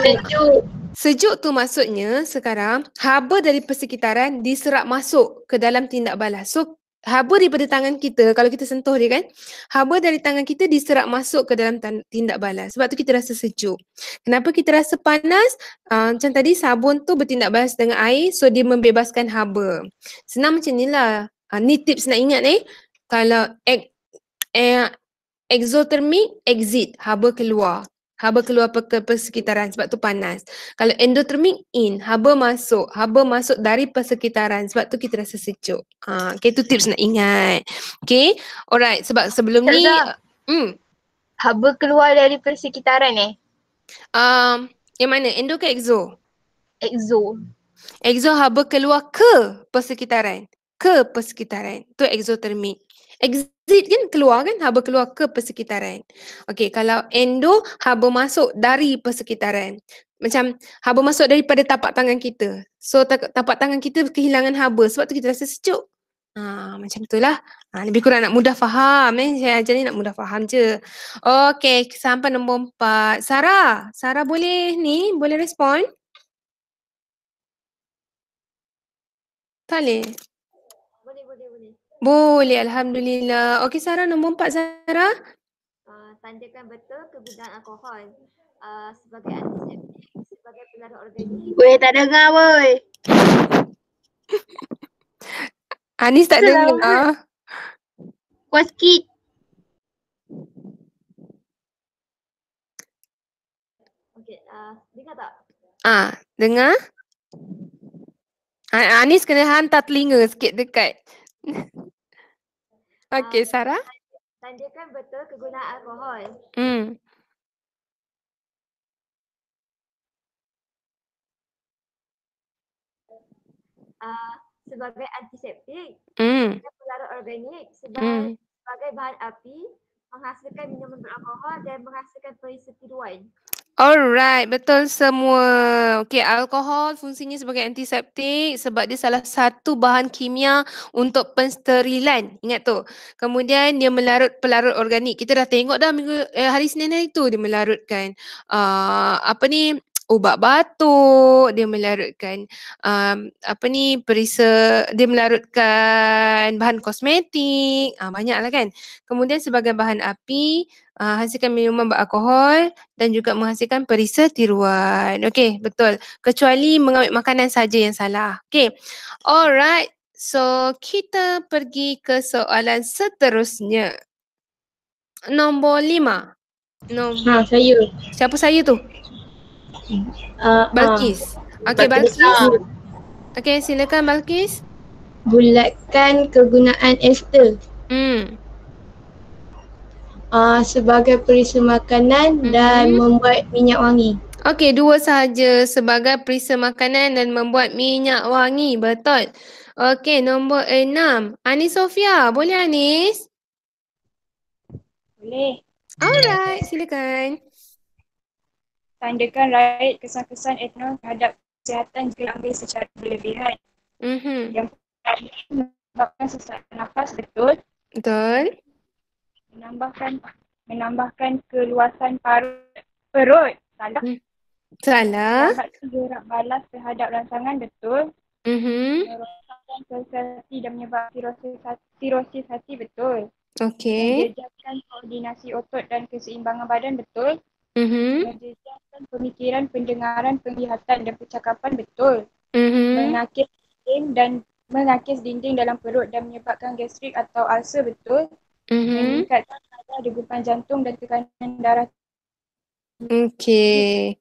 Sejuk. Sejuk tu maksudnya sekarang haba dari persekitaran diserap masuk ke dalam tindak balas. So haba daripada tangan kita kalau kita sentuh dia kan haba dari tangan kita diserap masuk ke dalam tindak balas sebab tu kita rasa sejuk kenapa kita rasa panas uh, macam tadi sabun tu bertindak balas dengan air so dia membebaskan haba senang macam ni uh, ni tips nak ingat ni eh. kalau ek, eh, exothermic exit haba keluar haba keluar persekitaran sebab tu panas. Kalau endotermik in, haba masuk, haba masuk dari persekitaran sebab tu kita rasa sejuk. Ha, okay, tu tips nak ingat. Okay, alright sebab sebelum Tidak ni. Hmm. Haba keluar dari persekitaran eh? Um, yang mana? Endo ke exo? Exo. Exo haba keluar ke persekitaran. Ke persekitaran. Tu exothermik. Exit kan keluar kan, haba keluar ke persekitaran. Okey, kalau endo, haba masuk dari persekitaran. Macam haba masuk daripada tapak tangan kita. So tapak tangan kita kehilangan haba sebab tu kita rasa sejuk. Ha, macam itulah. Ha, lebih kurang nak mudah faham eh. Saya ajar ni nak mudah faham je. Okey, sampai nombor empat. Sarah, Sarah boleh ni, boleh respon? Tak boleh. Boleh, Alhamdulillah. Okey, Sarah, nombor empat, Sarah. Uh, tandakan betul kegunaan alkohol. Uh, sebagai antiseptik, sebagai pelarut organik. Weh, tak dengar, woi. Anis tak Selamat. dengar. Kau kit. Okay, ah, uh, dengar tak? Ah, dengar. Anis kena hantar telinga sikit dekat. Okay, uh, ehm, Sarah. Tanjakan betul kegunaan alkohol. Hmm. Uh, sebagai antiseptik, mm. pelarut organik sebagai, mm. sebagai bahan api menghasilkan minuman beralkohol dan menghasilkan perisi tiruan. Alright, betul semua. Okay, alkohol fungsinya sebagai antiseptik sebab dia salah satu bahan kimia untuk pensterilan. Ingat tu. Kemudian dia melarut pelarut organik. Kita dah tengok dah minggu eh, hari Senin hari tu dia melarutkan uh, apa ni ubat batuk, dia melarutkan um, apa ni perisa, dia melarutkan bahan kosmetik, uh, banyaklah kan. Kemudian sebagai bahan api, uh, hasilkan minuman beralkohol dan juga menghasilkan perisa tiruan. Okey, betul. Kecuali mengambil makanan saja yang salah. Okey. Alright. So, kita pergi ke soalan seterusnya. Nombor lima. Nombor. Ha, ah, saya. Siapa saya tu? Uh, Balkis. Um, Okey Balkis. Okey silakan Balkis. Bulatkan kegunaan ester. Hmm. Uh, sebagai perisa makanan mm-hmm. dan membuat minyak wangi. Okey, dua sahaja sebagai perisa makanan dan membuat minyak wangi. Betul. Okey, nombor enam. Anis Sofia, boleh Anis? Boleh. Alright, silakan tandakan raih kesan-kesan etno terhadap kesihatan jika ambil secara berlebihan. Mm-hmm. Yang pertama, menambahkan sesak nafas betul. Betul. Menambahkan menambahkan keluasan paru perut. Salah. Mm. Salah. Gerak balas terhadap rangsangan betul. mm sosiasi dan menyebabkan sirosis hati, sirosis hati betul. Okey. Menjajakan koordinasi otot dan keseimbangan badan betul mm pemikiran, pendengaran, penglihatan dan percakapan betul. Mm-hmm. dinding dan menakis dinding dalam perut dan menyebabkan gastrik atau ulcer betul. Mm-hmm. ada degupan jantung dan tekanan darah. Okey.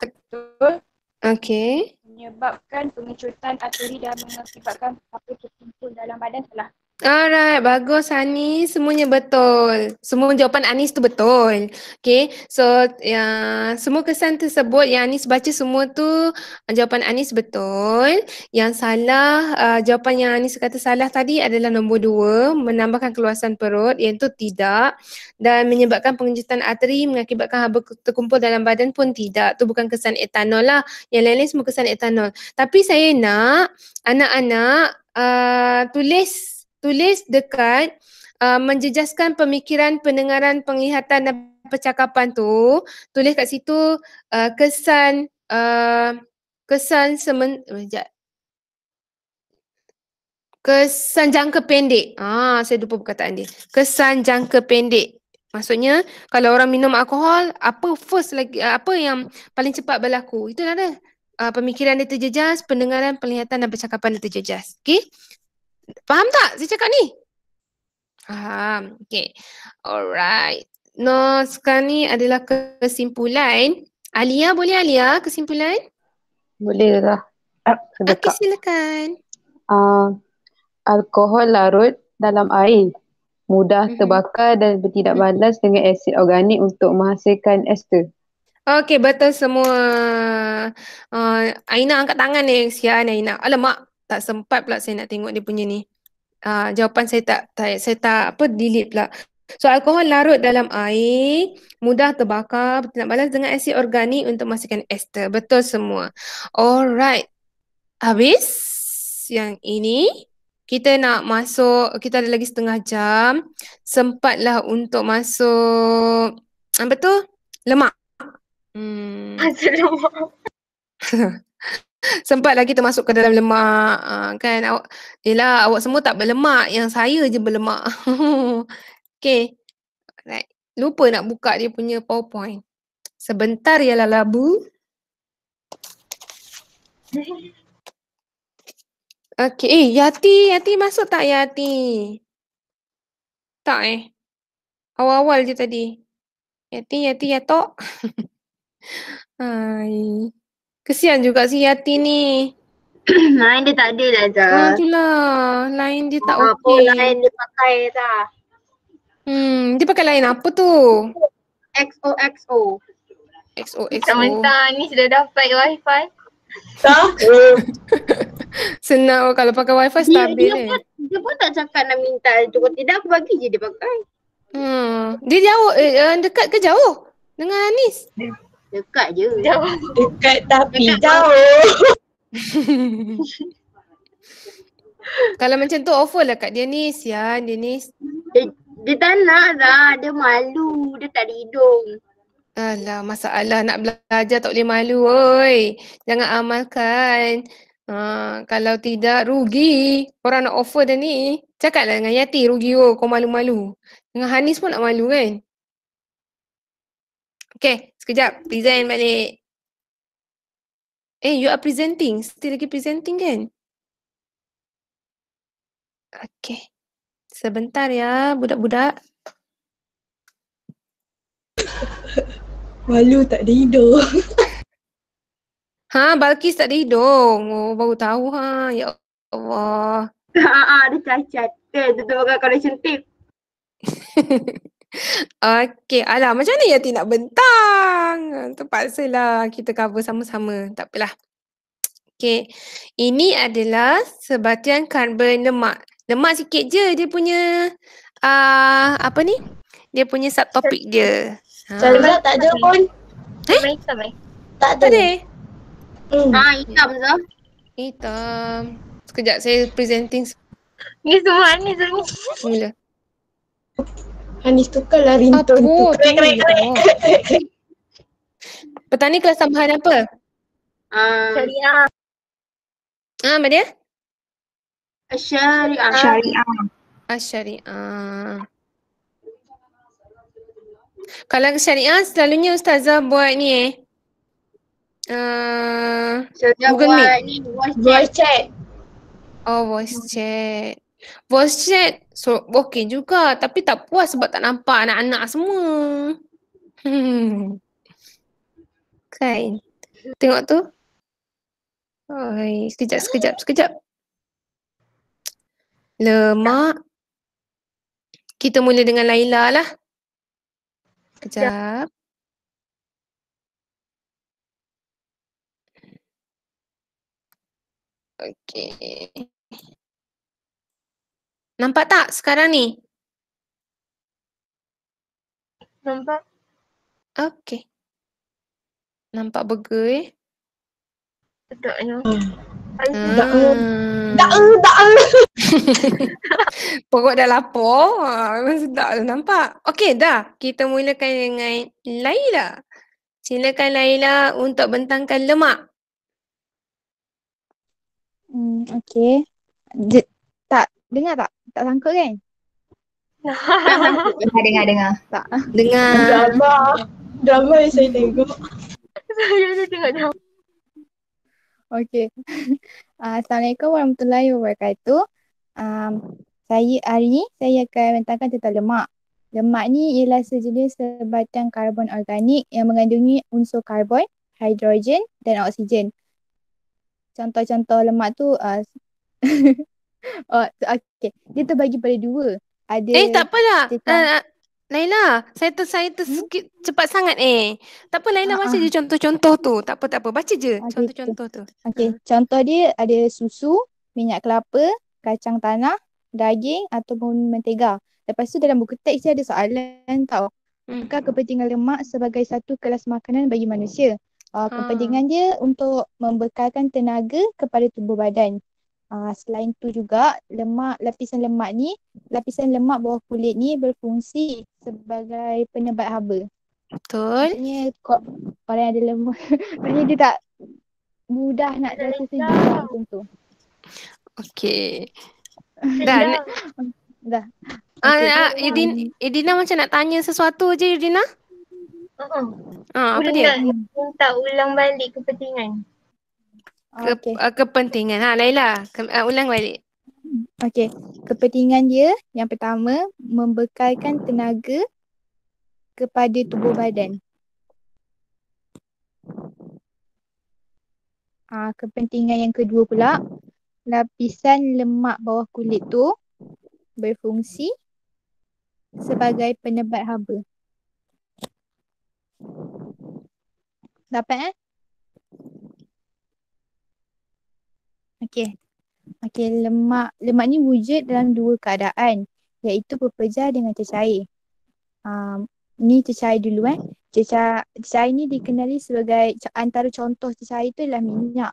Betul. Okey. Menyebabkan pengecutan arteri dan mengakibatkan apa terkumpul dalam badan salah. Alright, bagus Ani. Semuanya betul. Semua jawapan Anis tu betul. Okay, so ya, semua kesan tersebut yang Anis baca semua tu jawapan Anis betul. Yang salah, uh, jawapan yang Anis kata salah tadi adalah nombor dua, menambahkan keluasan perut, yang tu tidak. Dan menyebabkan pengejutan arteri mengakibatkan haba terkumpul dalam badan pun tidak. Tu bukan kesan etanol lah. Yang lain-lain semua kesan etanol. Tapi saya nak anak-anak uh, tulis tulis dekat uh, menjejaskan pemikiran, pendengaran, penglihatan dan percakapan tu, tulis kat situ uh, kesan uh, kesan semen oh, sekejap. kesan jangka pendek. Ah, saya lupa perkataan dia. Kesan jangka pendek. Maksudnya kalau orang minum alkohol, apa first lagi uh, apa yang paling cepat berlaku? Itulah dah. Uh, pemikiran dia terjejas, pendengaran, penglihatan dan percakapan dia terjejas. Okey? Faham tak saya cakap ni? Faham. Okay. Alright. No, sekarang ni adalah kesimpulan. Alia boleh Alia kesimpulan? Boleh lah. Ah, okay silakan. Uh, alkohol larut dalam air. Mudah mhm. terbakar dan tidak balas dengan asid organik untuk menghasilkan ester. Okay, betul semua. Uh, Aina angkat tangan ni. Eh. Sian Aina. Alamak, tak sempat pula saya nak tengok dia punya ni. Uh, jawapan saya tak, tak saya tak apa delete pula. So alkohol larut dalam air, mudah terbakar, nak balas dengan asid organik untuk masukkan ester. Betul semua. Alright. Habis yang ini kita nak masuk, kita ada lagi setengah jam. Sempatlah untuk masuk apa ah, tu? Lemak. Hmm. Asal lemak. sempat lagi termasuk ke dalam lemak uh, kan awak yalah awak semua tak berlemak yang saya je berlemak okey right. lupa nak buka dia punya powerpoint sebentar ya lala bu Okey, eh Yati, Yati masuk tak Yati? Tak eh. Awal-awal je tadi. Yati, Yati, Yatok. Hai. Kesian juga si Yati ni. lain dia tak ada lah Zah. Ah, itulah. Lain dia tak ok. Ah, apa lain dia pakai dah. Hmm, dia pakai lain apa tu? XOXO. XOXO. XO. Mentah-mentah ni sudah dapat wifi. Tak? Senang oh, kalau pakai wifi stabil dia, dia, eh. dia pun tak cakap nak minta cukup tidak aku bagi je dia pakai. Hmm. Dia jauh eh, dekat ke jauh dengan Anis? Dekat je. Jauh. Dekat tapi Dekat jauh. Kalau macam tu offer lah kat Dennis ya, Dennis. Dia, dia tak nak dah, dia malu, dia tak ada hidung. Alah, masalah nak belajar tak boleh malu, oi. Jangan amalkan. Uh, kalau tidak, rugi. Orang nak offer dah ni. cakap lah dengan Yati, rugi oh, kau malu-malu. Dengan Hanis pun nak malu kan? Okay, sekejap. Present balik. Eh, you are presenting. Still lagi presenting kan? Okay. Sebentar ya, budak-budak. Walu tak ada hidung. ha, Balkis tak ada hidung. Oh, baru tahu ha. Ya Allah. Ha, ha, ada cacat. Eh, tutup kalau cantik. Okay, alah macam mana Yati nak bentang? Terpaksalah kita cover sama-sama. Tak apalah. Okay, ini adalah sebatian karbon lemak. Lemak sikit je dia punya uh, apa ni? Dia punya subtopik dia. Kalau ha. tak ada pun. Eh? Tak ada. Tak ada. Eh? Hmm. Ah, hitam Zah. Hitam. Sekejap saya presenting. Ni semua ni semua. Mula. Hanis tukarlah ringtone tu. Krek, krek, krek. Petang ni kelas tambahan apa? Uh, syariah. Ah, uh, Madia? Asyariah. Syariah. Asyariah. Ah, Kalau ke syariah selalunya ustazah buat ni eh. Uh, Google buat Meet. Ni, voice chat. Oh, voice chat. Voice chat so, okey juga tapi tak puas sebab tak nampak anak-anak semua. Hmm. Okay. Tengok tu. Oi, sekejap, sekejap, sekejap. Lemak. Kita mula dengan Laila lah. Sekejap. Okay. Nampak tak sekarang ni? Nampak. Okey. Nampak burger eh. Sedapnya. Hmm. hmm. Tak eh, tak eh. Pokok dah lapor. Memang ah, sedap lah nampak. Okey dah. Kita mulakan dengan Laila. Silakan Laila untuk bentangkan lemak. Hmm, Okey. Tak Dengar tak? Tak sangka kan? dengar, dengar, dengar. Tak. Dengar. Drama. Drama yang saya tengok. saya ada tengok drama. Okay. Uh, ah, Assalamualaikum warahmatullahi wabarakatuh. Um, saya hari ini saya akan mentangkan tentang lemak. Lemak ni ialah sejenis sebatang karbon organik yang mengandungi unsur karbon, hidrogen dan oksigen. Contoh-contoh lemak tu uh, Oh, okay. Dia terbagi pada dua. Ada eh, tak apalah. Eh, eh, Laila, saya ter saya ter hmm? cepat sangat eh. Tak apa Laila baca ah, je ah. contoh-contoh tu. Tak apa tak apa, baca je contoh-contoh okay. tu. Okey, uh contoh dia ada susu, minyak kelapa, kacang tanah, daging ataupun mentega. Lepas tu dalam buku teks dia ada soalan tau. Hmm. Apakah hmm. kepentingan lemak sebagai satu kelas makanan bagi manusia? Uh, kepentingan ha. dia untuk membekalkan tenaga kepada tubuh badan. Uh, selain tu juga lemak lapisan lemak ni lapisan lemak bawah kulit ni berfungsi sebagai penyebab haba. Betul. Ni kok orang ada lemak. Maknanya dia tak mudah nak jadi sejuk lah macam tu. Okey. Dah. Dah. Dah. Okay. Ah, okay. Ah, Edin, Edina macam nak tanya sesuatu je Edina. Uh-huh. Ah, apa dia? Minta ulang balik kepentingan ke, okay. uh, ah, kepentingan. Ha Laila, ke, uh, ulang balik. Okey. Kepentingan dia yang pertama membekalkan tenaga kepada tubuh badan. Ah uh, kepentingan yang kedua pula lapisan lemak bawah kulit tu berfungsi sebagai penebat haba. Dapat eh? Okey. Okey, lemak lemak ni wujud dalam dua keadaan iaitu pepejal dengan cecair. Um, ni cecair dulu eh. Cecair, cecair ni dikenali sebagai antara contoh cecair tu ialah minyak.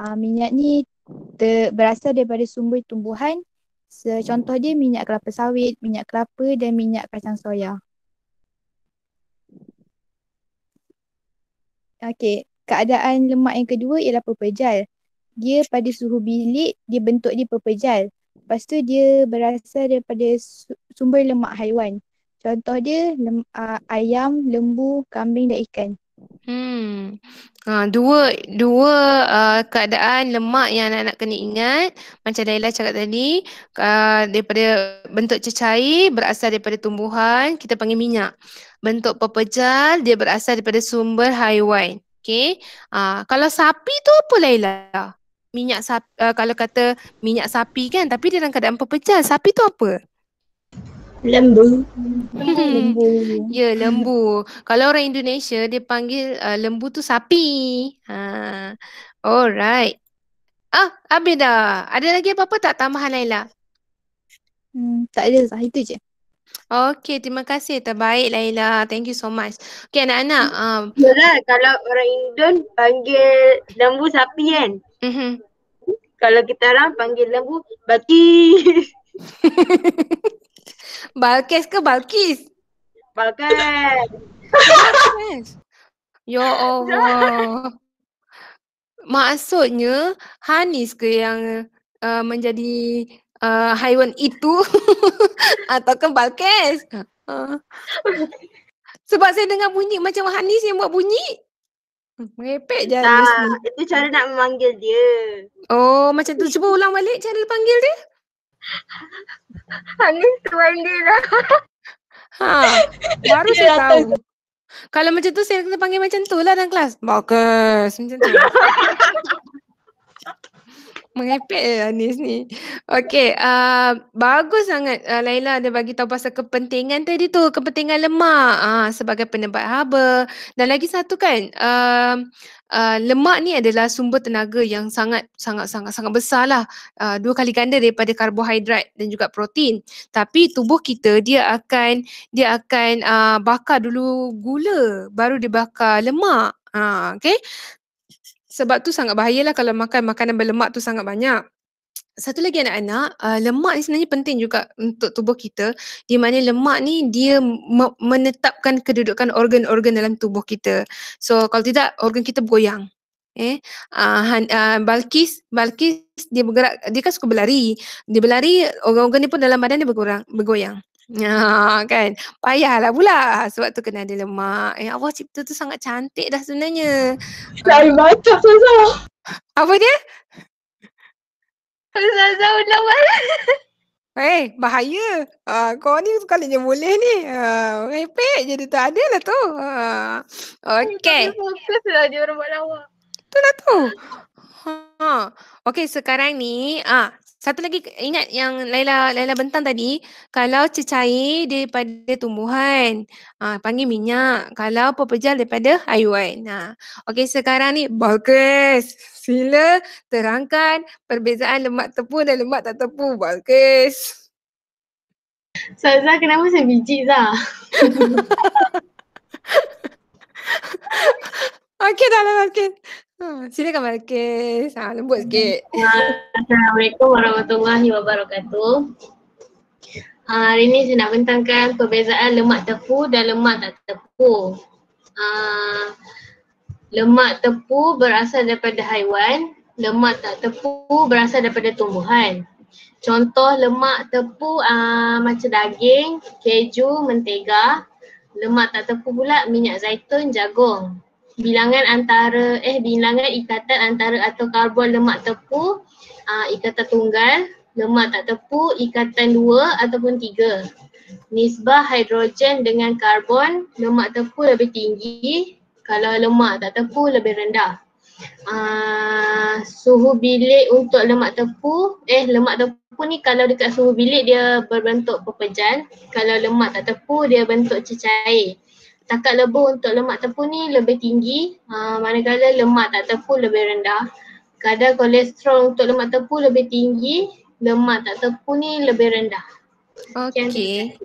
Uh, minyak ni ter, berasal daripada sumber tumbuhan. Secontoh dia minyak kelapa sawit, minyak kelapa dan minyak kacang soya. Okey, keadaan lemak yang kedua ialah pepejal dia pada suhu bilik dia bentuk dia pepejal. Lepas tu dia berasal daripada sumber lemak haiwan. Contoh dia lem, uh, ayam, lembu, kambing dan ikan. Hmm. Ha, dua dua uh, keadaan lemak yang anak-anak kena ingat macam Laila cakap tadi uh, daripada bentuk cecair berasal daripada tumbuhan kita panggil minyak. Bentuk pepejal dia berasal daripada sumber haiwan. Okay. Uh, ha, kalau sapi tu apa Laila? Uh, minyak sapi uh, eh, kalau kata minyak sapi kan tapi dia dalam keadaan pepecah sapi tu apa lembu hmm. lembu ya lembu kalau orang Indonesia dia panggil uh, lembu tu sapi ha alright ah habis dah ada lagi apa-apa tak tambahan Laila hmm tak ada sah itu je Okay, terima kasih. Terbaik Laila. Thank you so much. Okay, anak-anak. Hmm. Um, kalau orang Indon panggil lembu sapi kan? Mm-hmm. Kalau kita orang panggil lembu Balkis. Balkes ke Balkis? Balkes. Yo ya Allah. Maksudnya Hanis ke yang uh, menjadi uh, haiwan itu atau ke Balkes? Uh. Sebab saya dengar bunyi macam Hanis yang buat bunyi. Merepek je Tak, ni. itu cara nak memanggil dia. Oh, macam tu. Cuba ulang balik cara panggil dia. Hangis tuan dia lah. Ha, baru saya tahu. Kalau macam tu, saya kena panggil macam tu lah dalam kelas. Bagus macam tu. mengepek eh, Anis ni. Okay, uh, bagus sangat uh, Laila ada bagi tahu pasal kepentingan tadi tu, kepentingan lemak uh, sebagai penebat haba. Dan lagi satu kan, uh, Uh, lemak ni adalah sumber tenaga yang sangat sangat sangat sangat besar lah uh, dua kali ganda daripada karbohidrat dan juga protein. Tapi tubuh kita dia akan dia akan uh, bakar dulu gula baru dia bakar lemak. Uh, ah, okay sebab tu sangat bahayalah kalau makan makanan berlemak tu sangat banyak. Satu lagi anak-anak, uh, lemak ni sebenarnya penting juga untuk tubuh kita di mana lemak ni dia me- menetapkan kedudukan organ-organ dalam tubuh kita. So kalau tidak organ kita bergoyang. Eh, uh, uh, Balkis, Balkis dia bergerak, dia kan suka berlari. Dia berlari, organ-organ ni pun dalam badan dia bergoyang. Ya kan Payahlah pula Sebab tu kena ada lemak eh, Allah cipta tu sangat cantik dah sebenarnya Saya baca Zaza Apa dia? Zaza ulang balik Eh bahaya uh, Kau ni sekalanya boleh ni uh, Repek je dia tak ada lah tu uh, Okay Fokus lah dia orang buat lawak Itulah tu Ha. Okay sekarang ni ah satu lagi ingat yang Laila Laila bentang tadi, kalau cecair daripada tumbuhan, ah panggil minyak. Kalau pepejal daripada haiwan. Nah, ha, uh, okey sekarang ni Balkis. Sila terangkan perbezaan lemak tepung dan lemak tak tepung, Balkis. So, kenapa saya biji, Zah? okay, dah lah, okay. Ha, hmm, silakan ke. Ha, lembut sikit. Assalamualaikum warahmatullahi wabarakatuh. Uh, hari ini saya nak bentangkan perbezaan lemak tepu dan lemak tak tepu. Uh, lemak tepu berasal daripada haiwan, lemak tak tepu berasal daripada tumbuhan. Contoh lemak tepu uh, macam daging, keju, mentega. Lemak tak tepu pula minyak zaitun, jagung bilangan antara eh bilangan ikatan antara atau karbon lemak tepu uh, ikatan tunggal lemak tak tepu ikatan dua ataupun tiga nisbah hidrogen dengan karbon lemak tepu lebih tinggi kalau lemak tak tepu lebih rendah uh, suhu bilik untuk lemak tepu eh lemak tepu ni kalau dekat suhu bilik dia berbentuk pepejal kalau lemak tak tepu dia bentuk cecair takat lebur untuk lemak tepu ni lebih tinggi uh, manakala lemak tak tepu lebih rendah. Kadar kolesterol untuk lemak tepu lebih tinggi, lemak tak tepu ni lebih rendah. Okey.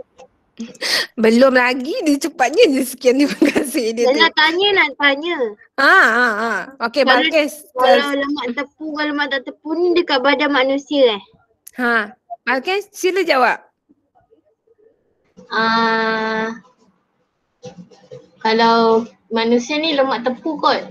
Belum lagi dia cepatnya je sekian terima kasih dia. Nak tanya lah, nak tanya. Ha ha ha. Okey Kalau lemak tepu kalau lemak tak tepu ni dekat badan manusia eh? Ha. Balkis sila jawab. Ah uh, kalau manusia ni lemak tepu kot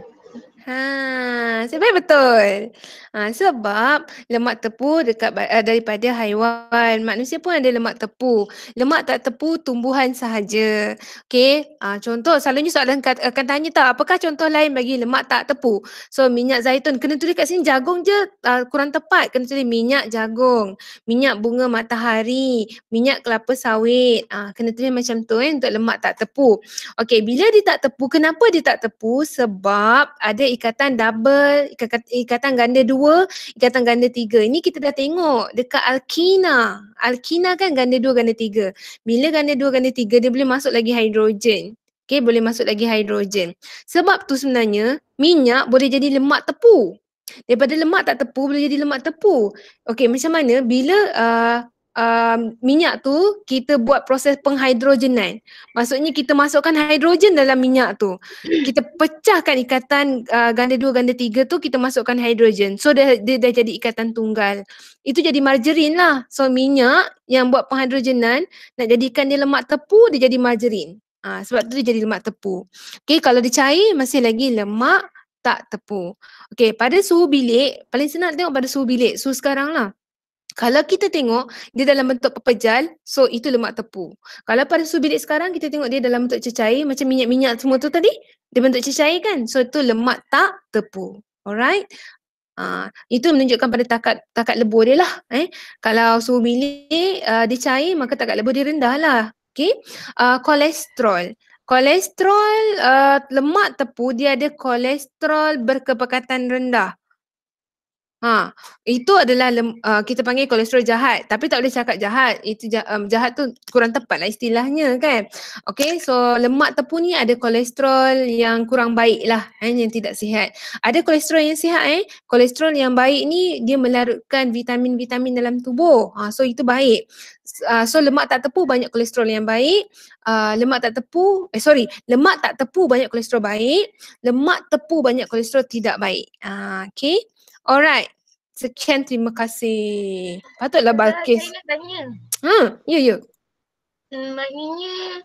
Ha, sebab betul. Ha, sebab lemak tepu dekat uh, daripada haiwan. Manusia pun ada lemak tepu. Lemak tak tepu tumbuhan sahaja. Okey. Ha, contoh selalunya soalan akan tanya tak apakah contoh lain bagi lemak tak tepu. So minyak zaitun kena tulis kat sini jagung je uh, kurang tepat kena tulis minyak jagung, minyak bunga matahari, minyak kelapa sawit. Ha, kena tulis macam tu eh untuk lemak tak tepu. Okey, bila dia tak tepu, kenapa dia tak tepu? Sebab ada ikatan double, ikatan ganda dua, ikatan ganda tiga. Ini kita dah tengok dekat alkina. Alkina kan ganda dua, ganda tiga. Bila ganda dua, ganda tiga, dia boleh masuk lagi hidrogen. Okay, boleh masuk lagi hidrogen. Sebab tu sebenarnya minyak boleh jadi lemak tepu. Daripada lemak tak tepu, boleh jadi lemak tepu. Okay, macam mana bila uh, um, minyak tu kita buat proses penghidrogenan. Maksudnya kita masukkan hidrogen dalam minyak tu. Kita pecahkan ikatan uh, ganda dua, ganda tiga tu kita masukkan hidrogen. So dia, dia dah jadi ikatan tunggal. Itu jadi margarin lah. So minyak yang buat penghidrogenan nak jadikan dia lemak tepu dia jadi margarin. Ha, sebab tu dia jadi lemak tepu. Okay kalau dicair masih lagi lemak tak tepu. Okay pada suhu bilik, paling senang tengok pada suhu bilik, suhu sekarang lah. Kalau kita tengok dia dalam bentuk pepejal, so itu lemak tepu. Kalau pada suhu bilik sekarang kita tengok dia dalam bentuk cecair macam minyak-minyak semua tu tadi, dia bentuk cecair kan? So itu lemak tak tepu. Alright? Uh, itu menunjukkan pada takat takat lebur dia lah. Eh? Kalau suhu bilik uh, ah, dia cair, maka takat lebur dia rendah lah. Okay? Uh, kolesterol. Kolesterol uh, lemak tepu dia ada kolesterol berkepekatan rendah. Ha, itu adalah lem, uh, kita panggil kolesterol jahat tapi tak boleh cakap jahat. Itu um, jahat tu kurang tepat lah istilahnya kan. Okay so lemak tepu ni ada kolesterol yang kurang baik lah eh, yang tidak sihat. Ada kolesterol yang sihat eh. Kolesterol yang baik ni dia melarutkan vitamin-vitamin dalam tubuh. Ha, so itu baik. Uh, so lemak tak tepu banyak kolesterol yang baik. Uh, lemak tak tepu, eh sorry, lemak tak tepu banyak kolesterol baik. Lemak tepu banyak kolesterol tidak baik. Uh, okay. Alright. Sekian terima kasih. Patutlah Balkis. Ah, saya nak tanya. Ha, ya, ya. Hmm, maknanya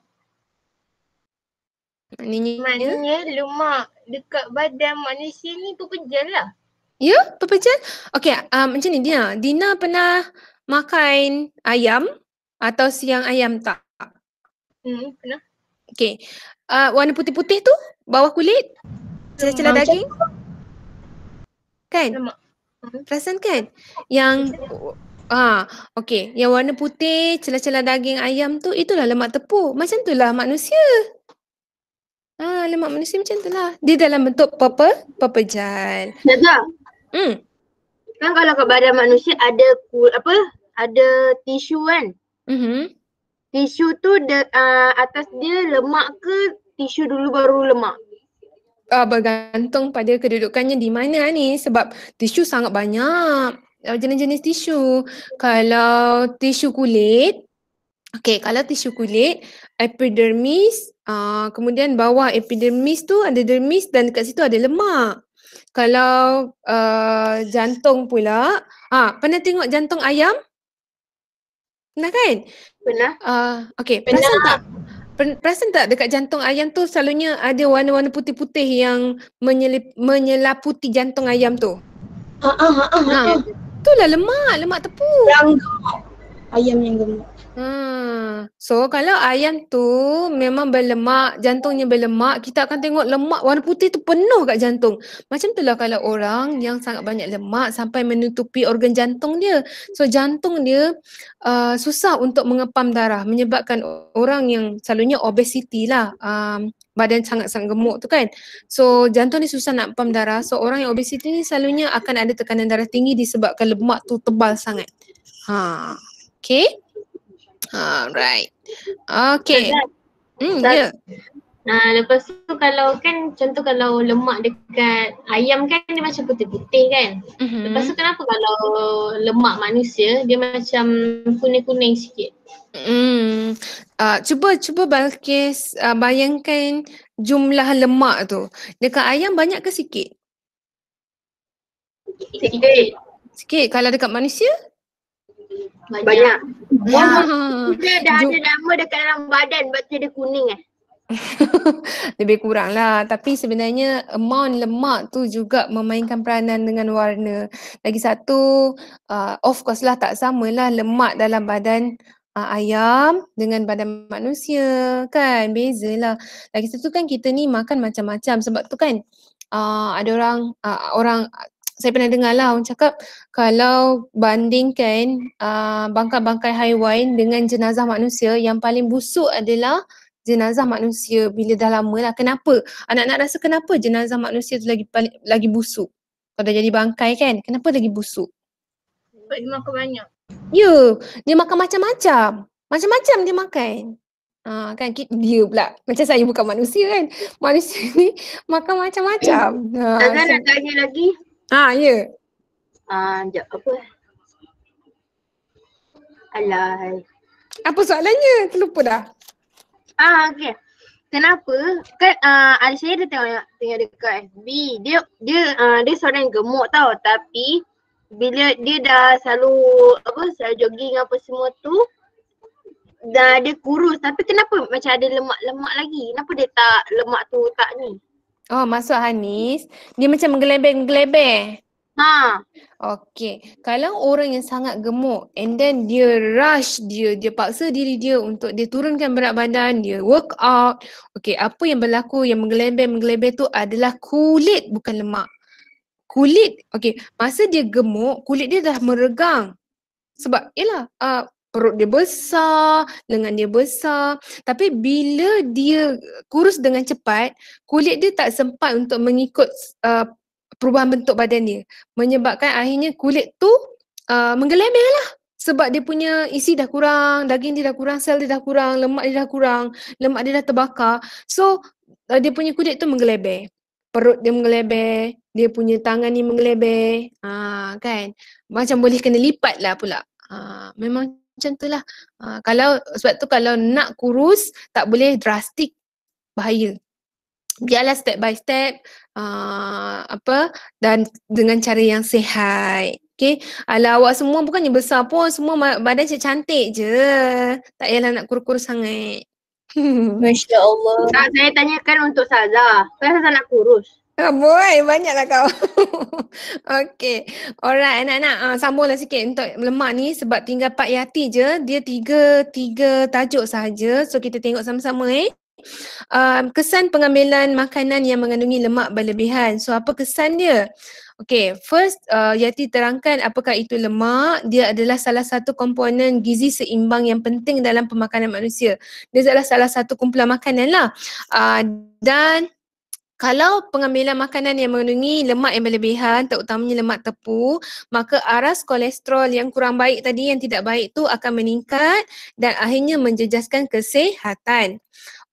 Maknanya Maknanya lemak dekat badan manusia ni pepejal lah. Ya, yeah, pepejal. Okay, uh, ah, macam ni Dina. Dina pernah makan ayam atau siang ayam tak? Hmm, pernah. Okay. Uh, ah, warna putih-putih tu? Bawah kulit? Hmm, Celah-celah daging? Tu. Kan? Mm-hmm. Perasan kan? Yang ah, okey, yang warna putih celah-celah daging ayam tu itulah lemak tepu. Macam itulah manusia. Ah, lemak manusia macam itulah. Dia dalam bentuk purple, purple gel. Ya Hmm. Kan kalau ke badan manusia ada kul apa? Ada tisu kan? mm Tisu tu de, uh, atas dia lemak ke tisu dulu baru lemak? uh, bergantung pada kedudukannya di mana ni sebab tisu sangat banyak uh, jenis-jenis tisu. Kalau tisu kulit, okay kalau tisu kulit epidermis, uh, kemudian bawah epidermis tu ada dermis dan dekat situ ada lemak. Kalau uh, jantung pula, ah pernah tengok jantung ayam? Pernah kan? Pernah. Uh, okay, pernah. perasan tak? perasan tak dekat jantung ayam tu selalunya ada warna-warna putih-putih yang menyelip, menyelaputi jantung ayam tu? Ha ha ha ha. ha itulah lemak, lemak tepung. Yang gemuk. Ayam yang gemuk. Hmm. So kalau ayam tu memang berlemak, jantungnya berlemak, kita akan tengok lemak warna putih tu penuh kat jantung. Macam itulah kalau orang yang sangat banyak lemak sampai menutupi organ jantung dia. So jantung dia uh, susah untuk mengepam darah menyebabkan orang yang selalunya obesity lah. Um, badan sangat-sangat gemuk tu kan. So jantung ni susah nak pam darah. So orang yang obesity ni selalunya akan ada tekanan darah tinggi disebabkan lemak tu tebal sangat. Ha. Okay. Alright. Ah, okay. Hmm, ya. Yeah. Nah, lepas tu kalau kan contoh kalau lemak dekat ayam kan dia macam putih-putih kan. Mm-hmm. Lepas tu kenapa kalau lemak manusia dia macam kuning-kuning sikit? Hmm. Uh, cuba cuba Balkis uh, bayangkan jumlah lemak tu. Dekat ayam banyak ke sikit? Sikit. Sikit. Kalau dekat manusia? Uh, banyak. Banyak. Dia dah ada nama dekat dalam badan berarti dia kuning eh. Lebih kurang lah Tapi sebenarnya amount lemak tu juga memainkan peranan dengan warna Lagi satu uh, Of course lah tak samalah lemak dalam badan uh, ayam Dengan badan manusia kan Bezalah Lagi satu kan kita ni makan macam-macam Sebab tu kan uh, ada orang uh, Orang saya pernah dengar lah orang cakap kalau bandingkan uh, bangkai-bangkai haiwan dengan jenazah manusia yang paling busuk adalah jenazah manusia bila dah lama lah. Kenapa? Anak-anak rasa kenapa jenazah manusia tu lagi paling, lagi busuk? Kalau dah jadi bangkai kan, kenapa lagi busuk? Sebab dia makan banyak. Ya, yeah, dia makan macam-macam. Macam-macam dia makan. Ha, kan dia pula. Macam saya bukan manusia kan. Manusia ni makan macam-macam. Ha, Tak so, nak tanya lagi. Ha, ya. Yeah. Ah, uh, jap apa? Alah. Apa soalannya? Terlupa dah. Ah, okey. Kenapa? Kan uh, ada saya dia tengok tengok dekat FB. Dia dia uh, dia seorang gemuk tau tapi bila dia dah selalu apa selalu jogging apa semua tu dah dia kurus tapi kenapa macam ada lemak-lemak lagi? Kenapa dia tak lemak tu tak ni? Oh, masuk Hanis, dia macam menggelebeng-gelebeng. Ha. Okay. Kalau orang yang sangat gemuk and then dia rush dia, dia paksa diri dia untuk dia turunkan berat badan, dia work out. Okay, apa yang berlaku yang menggelebeng-gelebeng tu adalah kulit bukan lemak. Kulit, okay. Masa dia gemuk, kulit dia dah meregang. Sebab, yelah, uh, ah, perut dia besar, lengan dia besar. Tapi bila dia kurus dengan cepat, kulit dia tak sempat untuk mengikut uh, perubahan bentuk badan dia. Menyebabkan akhirnya kulit tu uh, menggelemeh lah. Sebab dia punya isi dah kurang, daging dia dah kurang, sel dia dah kurang, lemak dia dah kurang, lemak dia dah terbakar. So uh, dia punya kulit tu menggelebeh. Perut dia menggelebeh, dia punya tangan ni menggelebeh. Ha, ah, kan? Macam boleh kena lipat lah pula. Ha, memang macam tu lah. Uh, kalau sebab tu kalau nak kurus tak boleh drastik bahaya. Biarlah step by step uh, apa dan dengan cara yang sehat. Okay. Ala awak semua bukannya besar pun. Semua badan saya cantik je. Tak payahlah nak kurus-kurus sangat. Masya Allah. Tak saya tanyakan untuk Saza. Kenapa Saza nak kurus? Ah, boy, banyaklah kau. okay. Alright, anak-anak. Uh, sambunglah sikit untuk lemak ni sebab tinggal Pak Yati je. Dia tiga, tiga tajuk saja So, kita tengok sama-sama eh. Um, kesan pengambilan makanan yang mengandungi lemak berlebihan. So, apa kesan dia? Okay, first uh, Yati terangkan apakah itu lemak. Dia adalah salah satu komponen gizi seimbang yang penting dalam pemakanan manusia. Dia adalah salah satu kumpulan makanan lah. Uh, dan kalau pengambilan makanan yang mengandungi lemak yang berlebihan, terutamanya lemak tepu, maka aras kolesterol yang kurang baik tadi yang tidak baik tu akan meningkat dan akhirnya menjejaskan kesihatan.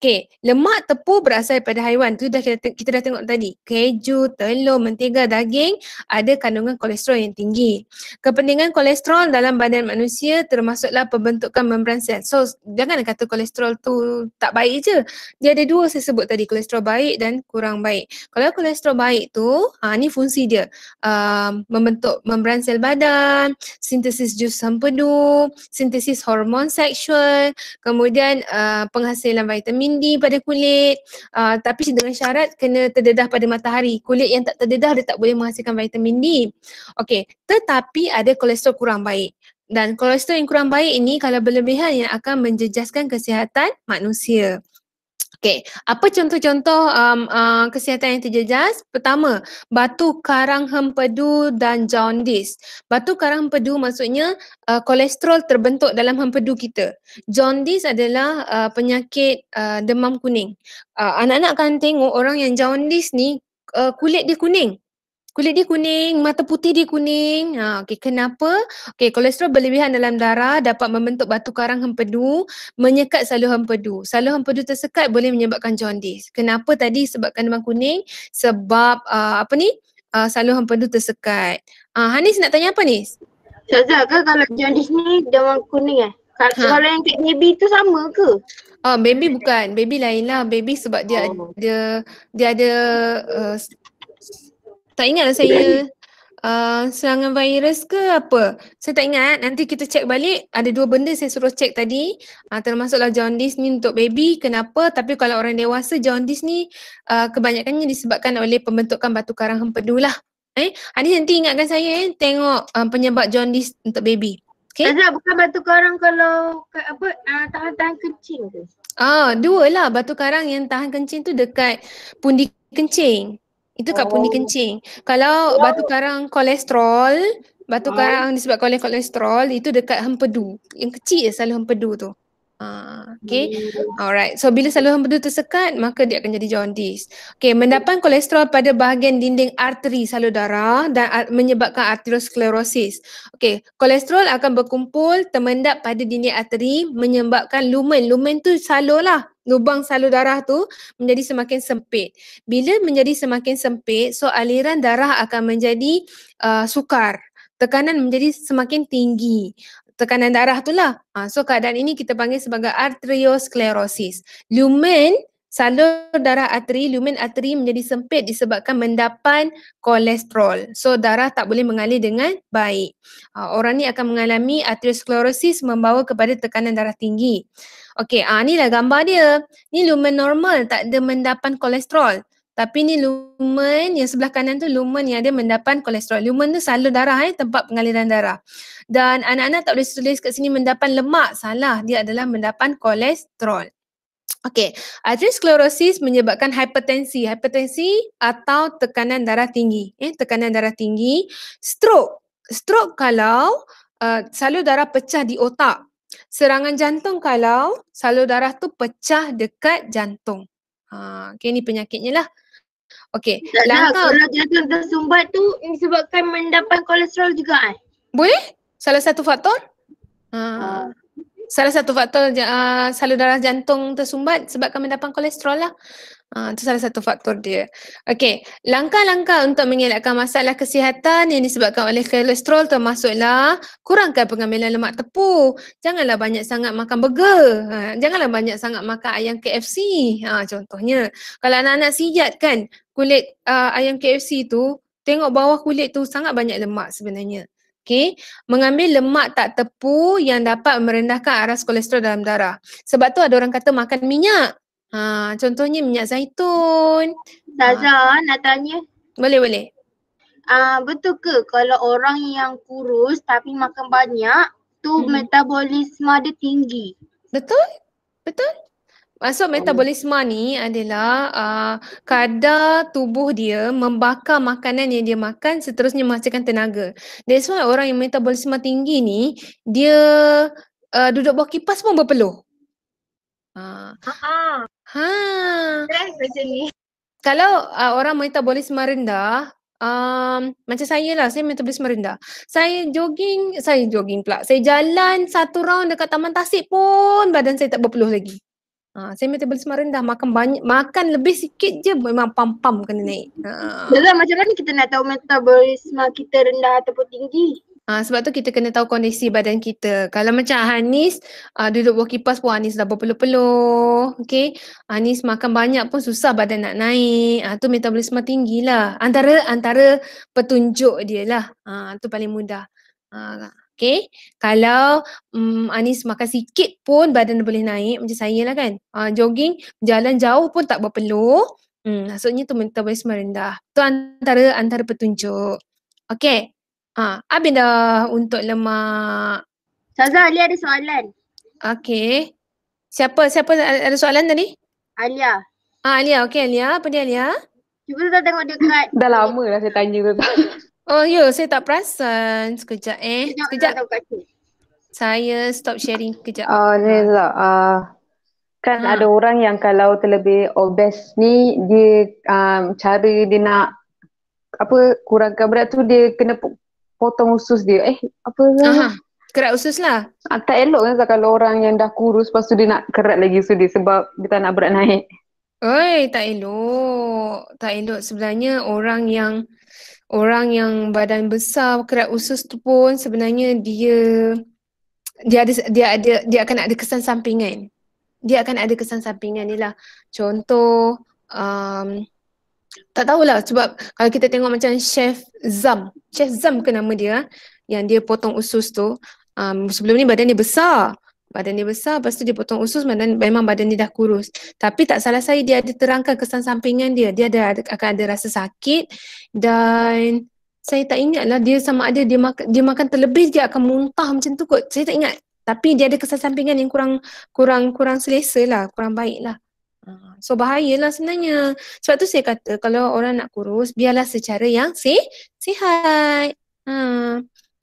Okay, lemak tepu berasal daripada haiwan. Itu dah kita, kita dah tengok tadi. Keju, telur, mentega, daging ada kandungan kolesterol yang tinggi. Kepentingan kolesterol dalam badan manusia termasuklah pembentukan membran sel. So, jangan kata kolesterol tu tak baik je. Dia ada dua saya sebut tadi. Kolesterol baik dan kurang baik. Kalau kolesterol baik tu, ha, ni fungsi dia. Um, membentuk membran sel badan, sintesis jus sempedu, sintesis hormon seksual, kemudian uh, penghasilan vitamin sendi pada kulit uh, tapi dengan syarat kena terdedah pada matahari. Kulit yang tak terdedah dia tak boleh menghasilkan vitamin D. Okey, tetapi ada kolesterol kurang baik. Dan kolesterol yang kurang baik ini kalau berlebihan yang akan menjejaskan kesihatan manusia. Okay, apa contoh-contoh um, uh, kesihatan yang terjejas? Pertama, batu karang hempedu dan jaundice. Batu karang hempedu maksudnya uh, kolesterol terbentuk dalam hempedu kita. Jaundice adalah uh, penyakit uh, demam kuning. Uh, anak-anak akan tengok orang yang jaundice ni uh, kulit dia kuning kulit dia kuning, mata putih dia kuning. Ha, okay, kenapa? Okay, kolesterol berlebihan dalam darah dapat membentuk batu karang hempedu, menyekat salur hempedu. Salur hempedu tersekat boleh menyebabkan jaundice. Kenapa tadi sebabkan demam kuning? Sebab uh, apa ni? Uh, salur hempedu tersekat. Uh, Hanis nak tanya apa ni? Saza, kalau jaundice ni demam kuning eh? Kalau ha. yang kat baby tu sama ke? Ah, baby bukan. Baby lain lah. Baby sebab dia oh. ada, dia, dia ada uh, tak ingat lah saya uh, serangan virus ke apa. Saya tak ingat. Nanti kita cek balik. Ada dua benda saya suruh cek tadi. Uh, termasuklah jaundice ni untuk baby. Kenapa? Tapi kalau orang dewasa jaundice ni uh, kebanyakannya disebabkan oleh pembentukan batu karang hempedu lah. Eh, Adi ah, nanti ingatkan saya eh, tengok um, penyebab jaundice untuk baby. Okay? Azhar, bukan batu karang kalau apa, uh, tahan-tahan kencing ke? Ah, dua lah. Batu karang yang tahan kencing tu dekat pundi kencing. Itu kat oh. pundi kencing. Kalau oh. batu karang kolesterol, batu oh. karang disebabkan oleh kolesterol itu dekat hempedu. Yang kecil ya selalu hempedu tu. Oh. Ah, okay, hmm. alright. So bila saluran empedu tersekat, maka dia akan jadi jaundice. Okay, mendapat kolesterol pada bahagian dinding arteri salur darah dan menyebabkan arteriosklerosis. Okay, kolesterol akan berkumpul termendap pada dinding arteri menyebabkan lumen. Lumen tu salur lah. Lubang salur darah tu menjadi semakin sempit. Bila menjadi semakin sempit, so aliran darah akan menjadi uh, sukar tekanan menjadi semakin tinggi tekanan darah tu lah. Ha, so keadaan ini kita panggil sebagai arteriosklerosis. Lumen, salur darah arteri, lumen arteri menjadi sempit disebabkan mendapan kolesterol. So darah tak boleh mengalir dengan baik. Ha, orang ni akan mengalami arteriosklerosis membawa kepada tekanan darah tinggi. Okay, ha, ni lah gambar dia. Ni lumen normal, tak ada mendapan kolesterol. Tapi ni lumen yang sebelah kanan tu lumen yang dia mendapat kolesterol. Lumen tu salur darah eh, tempat pengaliran darah. Dan anak-anak tak boleh tulis kat sini mendapat lemak. Salah, dia adalah mendapat kolesterol. Okey, atherosclerosis menyebabkan hipertensi. Hipertensi atau tekanan darah tinggi. Eh, tekanan darah tinggi. Stroke. Stroke kalau uh, salur darah pecah di otak. Serangan jantung kalau salur darah tu pecah dekat jantung. Ha, okay, ni penyakitnya lah. Okey. Langkah kalau gagal bersumbat tu disebabkan mendapat kolesterol juga eh? Boleh? Salah satu faktor? Ha. Uh. Salah satu faktor uh, ah, salur darah jantung tersumbat sebab kami dapat kolesterol lah. Ah, itu salah satu faktor dia. Okey, langkah-langkah untuk mengelakkan masalah kesihatan yang disebabkan oleh kolesterol termasuklah kurangkan pengambilan lemak tepu. Janganlah banyak sangat makan burger. Ha, janganlah banyak sangat makan ayam KFC. Ha, contohnya, kalau anak-anak sijat kan kulit uh, ayam KFC tu, tengok bawah kulit tu sangat banyak lemak sebenarnya. Okay. Mengambil lemak tak tepu yang dapat merendahkan aras kolesterol dalam darah. Sebab tu ada orang kata makan minyak. Ha, contohnya minyak zaitun. Zaza ha. nak tanya. Boleh boleh. Ah uh, betul ke kalau orang yang kurus tapi makan banyak tu hmm. metabolisme dia tinggi. Betul? Betul? Maksud metabolisme ni adalah uh, kadar tubuh dia membakar makanan yang dia makan seterusnya menghasilkan tenaga. That's why orang yang metabolisme tinggi ni dia uh, duduk bawah kipas pun berpeluh. Uh. Ha. Ha. Stress macam ni. Kalau uh, orang metabolisme rendah, um, macam saya lah, saya metabolisme rendah. Saya jogging, saya jogging pula. Saya jalan satu round dekat Taman Tasik pun badan saya tak berpeluh lagi. Ha, saya metabolisme rendah, makan banyak, makan lebih sikit je memang pam-pam kena naik. Ha. Jadi lah, macam mana kita nak tahu metabolisme kita rendah ataupun tinggi? Uh, sebab tu kita kena tahu kondisi badan kita. Kalau macam Hanis uh, duduk walkie pass pun Hanis dah berpeluh-peluh. Okay. Hanis makan banyak pun susah badan nak naik. Uh, tu metabolisme tinggi lah. Antara, antara petunjuk dia lah. Uh, tu paling mudah. Uh, okay. Kalau um, mm, Anis makan sikit pun badan boleh naik macam saya lah kan. Uh, jogging jalan jauh pun tak berpeluh. Hmm, maksudnya tu metabolisme rendah. Tu antara antara petunjuk. Okay, Ah, habis dah untuk lemak. Ustazah Ali ada soalan. Okey. Siapa siapa ada soalan tadi? Alia. Ah ha, Alia, okey Alia. Apa dia Alia? Cuba tu tengok dekat. dah lama dah saya tanya tu. oh yo, saya tak perasan. Sekejap eh. Sekejap. Saya stop sharing kejap. Ah, uh, ni lah. Uh, kan ha. ada orang yang kalau terlebih obes ni dia um, cara dia nak apa kurangkan berat tu dia kena potong usus dia. Eh, apa lah? Aha, kerat usus lah. Ah, tak elok kan kalau orang yang dah kurus lepas tu dia nak kerat lagi usus dia sebab dia tak nak berat naik. Oi, tak elok. Tak elok. Sebenarnya orang yang orang yang badan besar kerat usus tu pun sebenarnya dia dia ada dia ada dia akan ada kesan sampingan. Dia akan ada kesan sampingan ni lah. Contoh, um, tak tahulah sebab kalau kita tengok macam chef Zam chef Zam ke nama dia yang dia potong usus tu um, sebelum ni badan dia besar badan dia besar lepas tu dia potong usus badan, memang badan dia dah kurus tapi tak salah saya dia ada terangkan kesan sampingan dia dia ada, ada akan ada rasa sakit dan saya tak ingat lah dia sama ada dia, mak- dia makan terlebih dia akan muntah macam tu kot saya tak ingat tapi dia ada kesan sampingan yang kurang kurang kurang selesa lah kurang baik lah Ha, so bahayalah sebenarnya. Sebab tu saya kata kalau orang nak kurus, biarlah secara yang si sihat. Ha.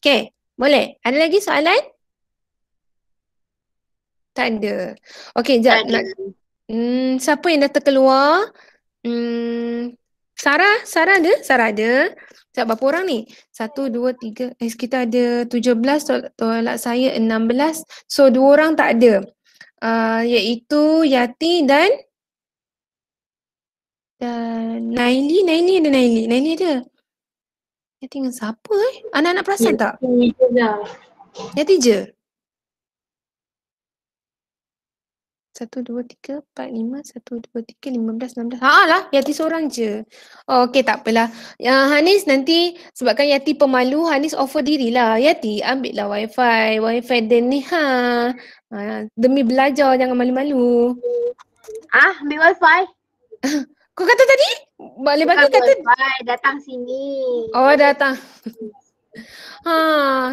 Okay, boleh. Ada lagi soalan? Tak ada. Okay, jap. Ada. Nak, hmm, siapa yang dah terkeluar? Hmm, Sarah? Sarah ada? Sarah ada. Sebab berapa orang ni? Satu, dua, tiga. Eh, kita ada tujuh belas. Tolak saya enam belas. So, dua orang tak ada. Uh, iaitu Yati dan uh, Naili, Naili ada Naili, Naili ada Nanti dengan siapa eh? Anak-anak perasan ya, tak? Nanti je lah. Satu, dua, tiga, empat, lima, satu, dua, tiga, lima belas, enam belas. Haa lah, Yati seorang je. Oh, okay, tak apalah. Uh, Hanis nanti sebabkan Yati pemalu, Hanis offer dirilah. Yati, ambil lah wifi. Wifi dan ni ha. Uh, demi belajar, jangan malu-malu. Ah, ambil wifi? Kau kata tadi? balik balik kata. datang sini. Oh, datang. Hmm. ha.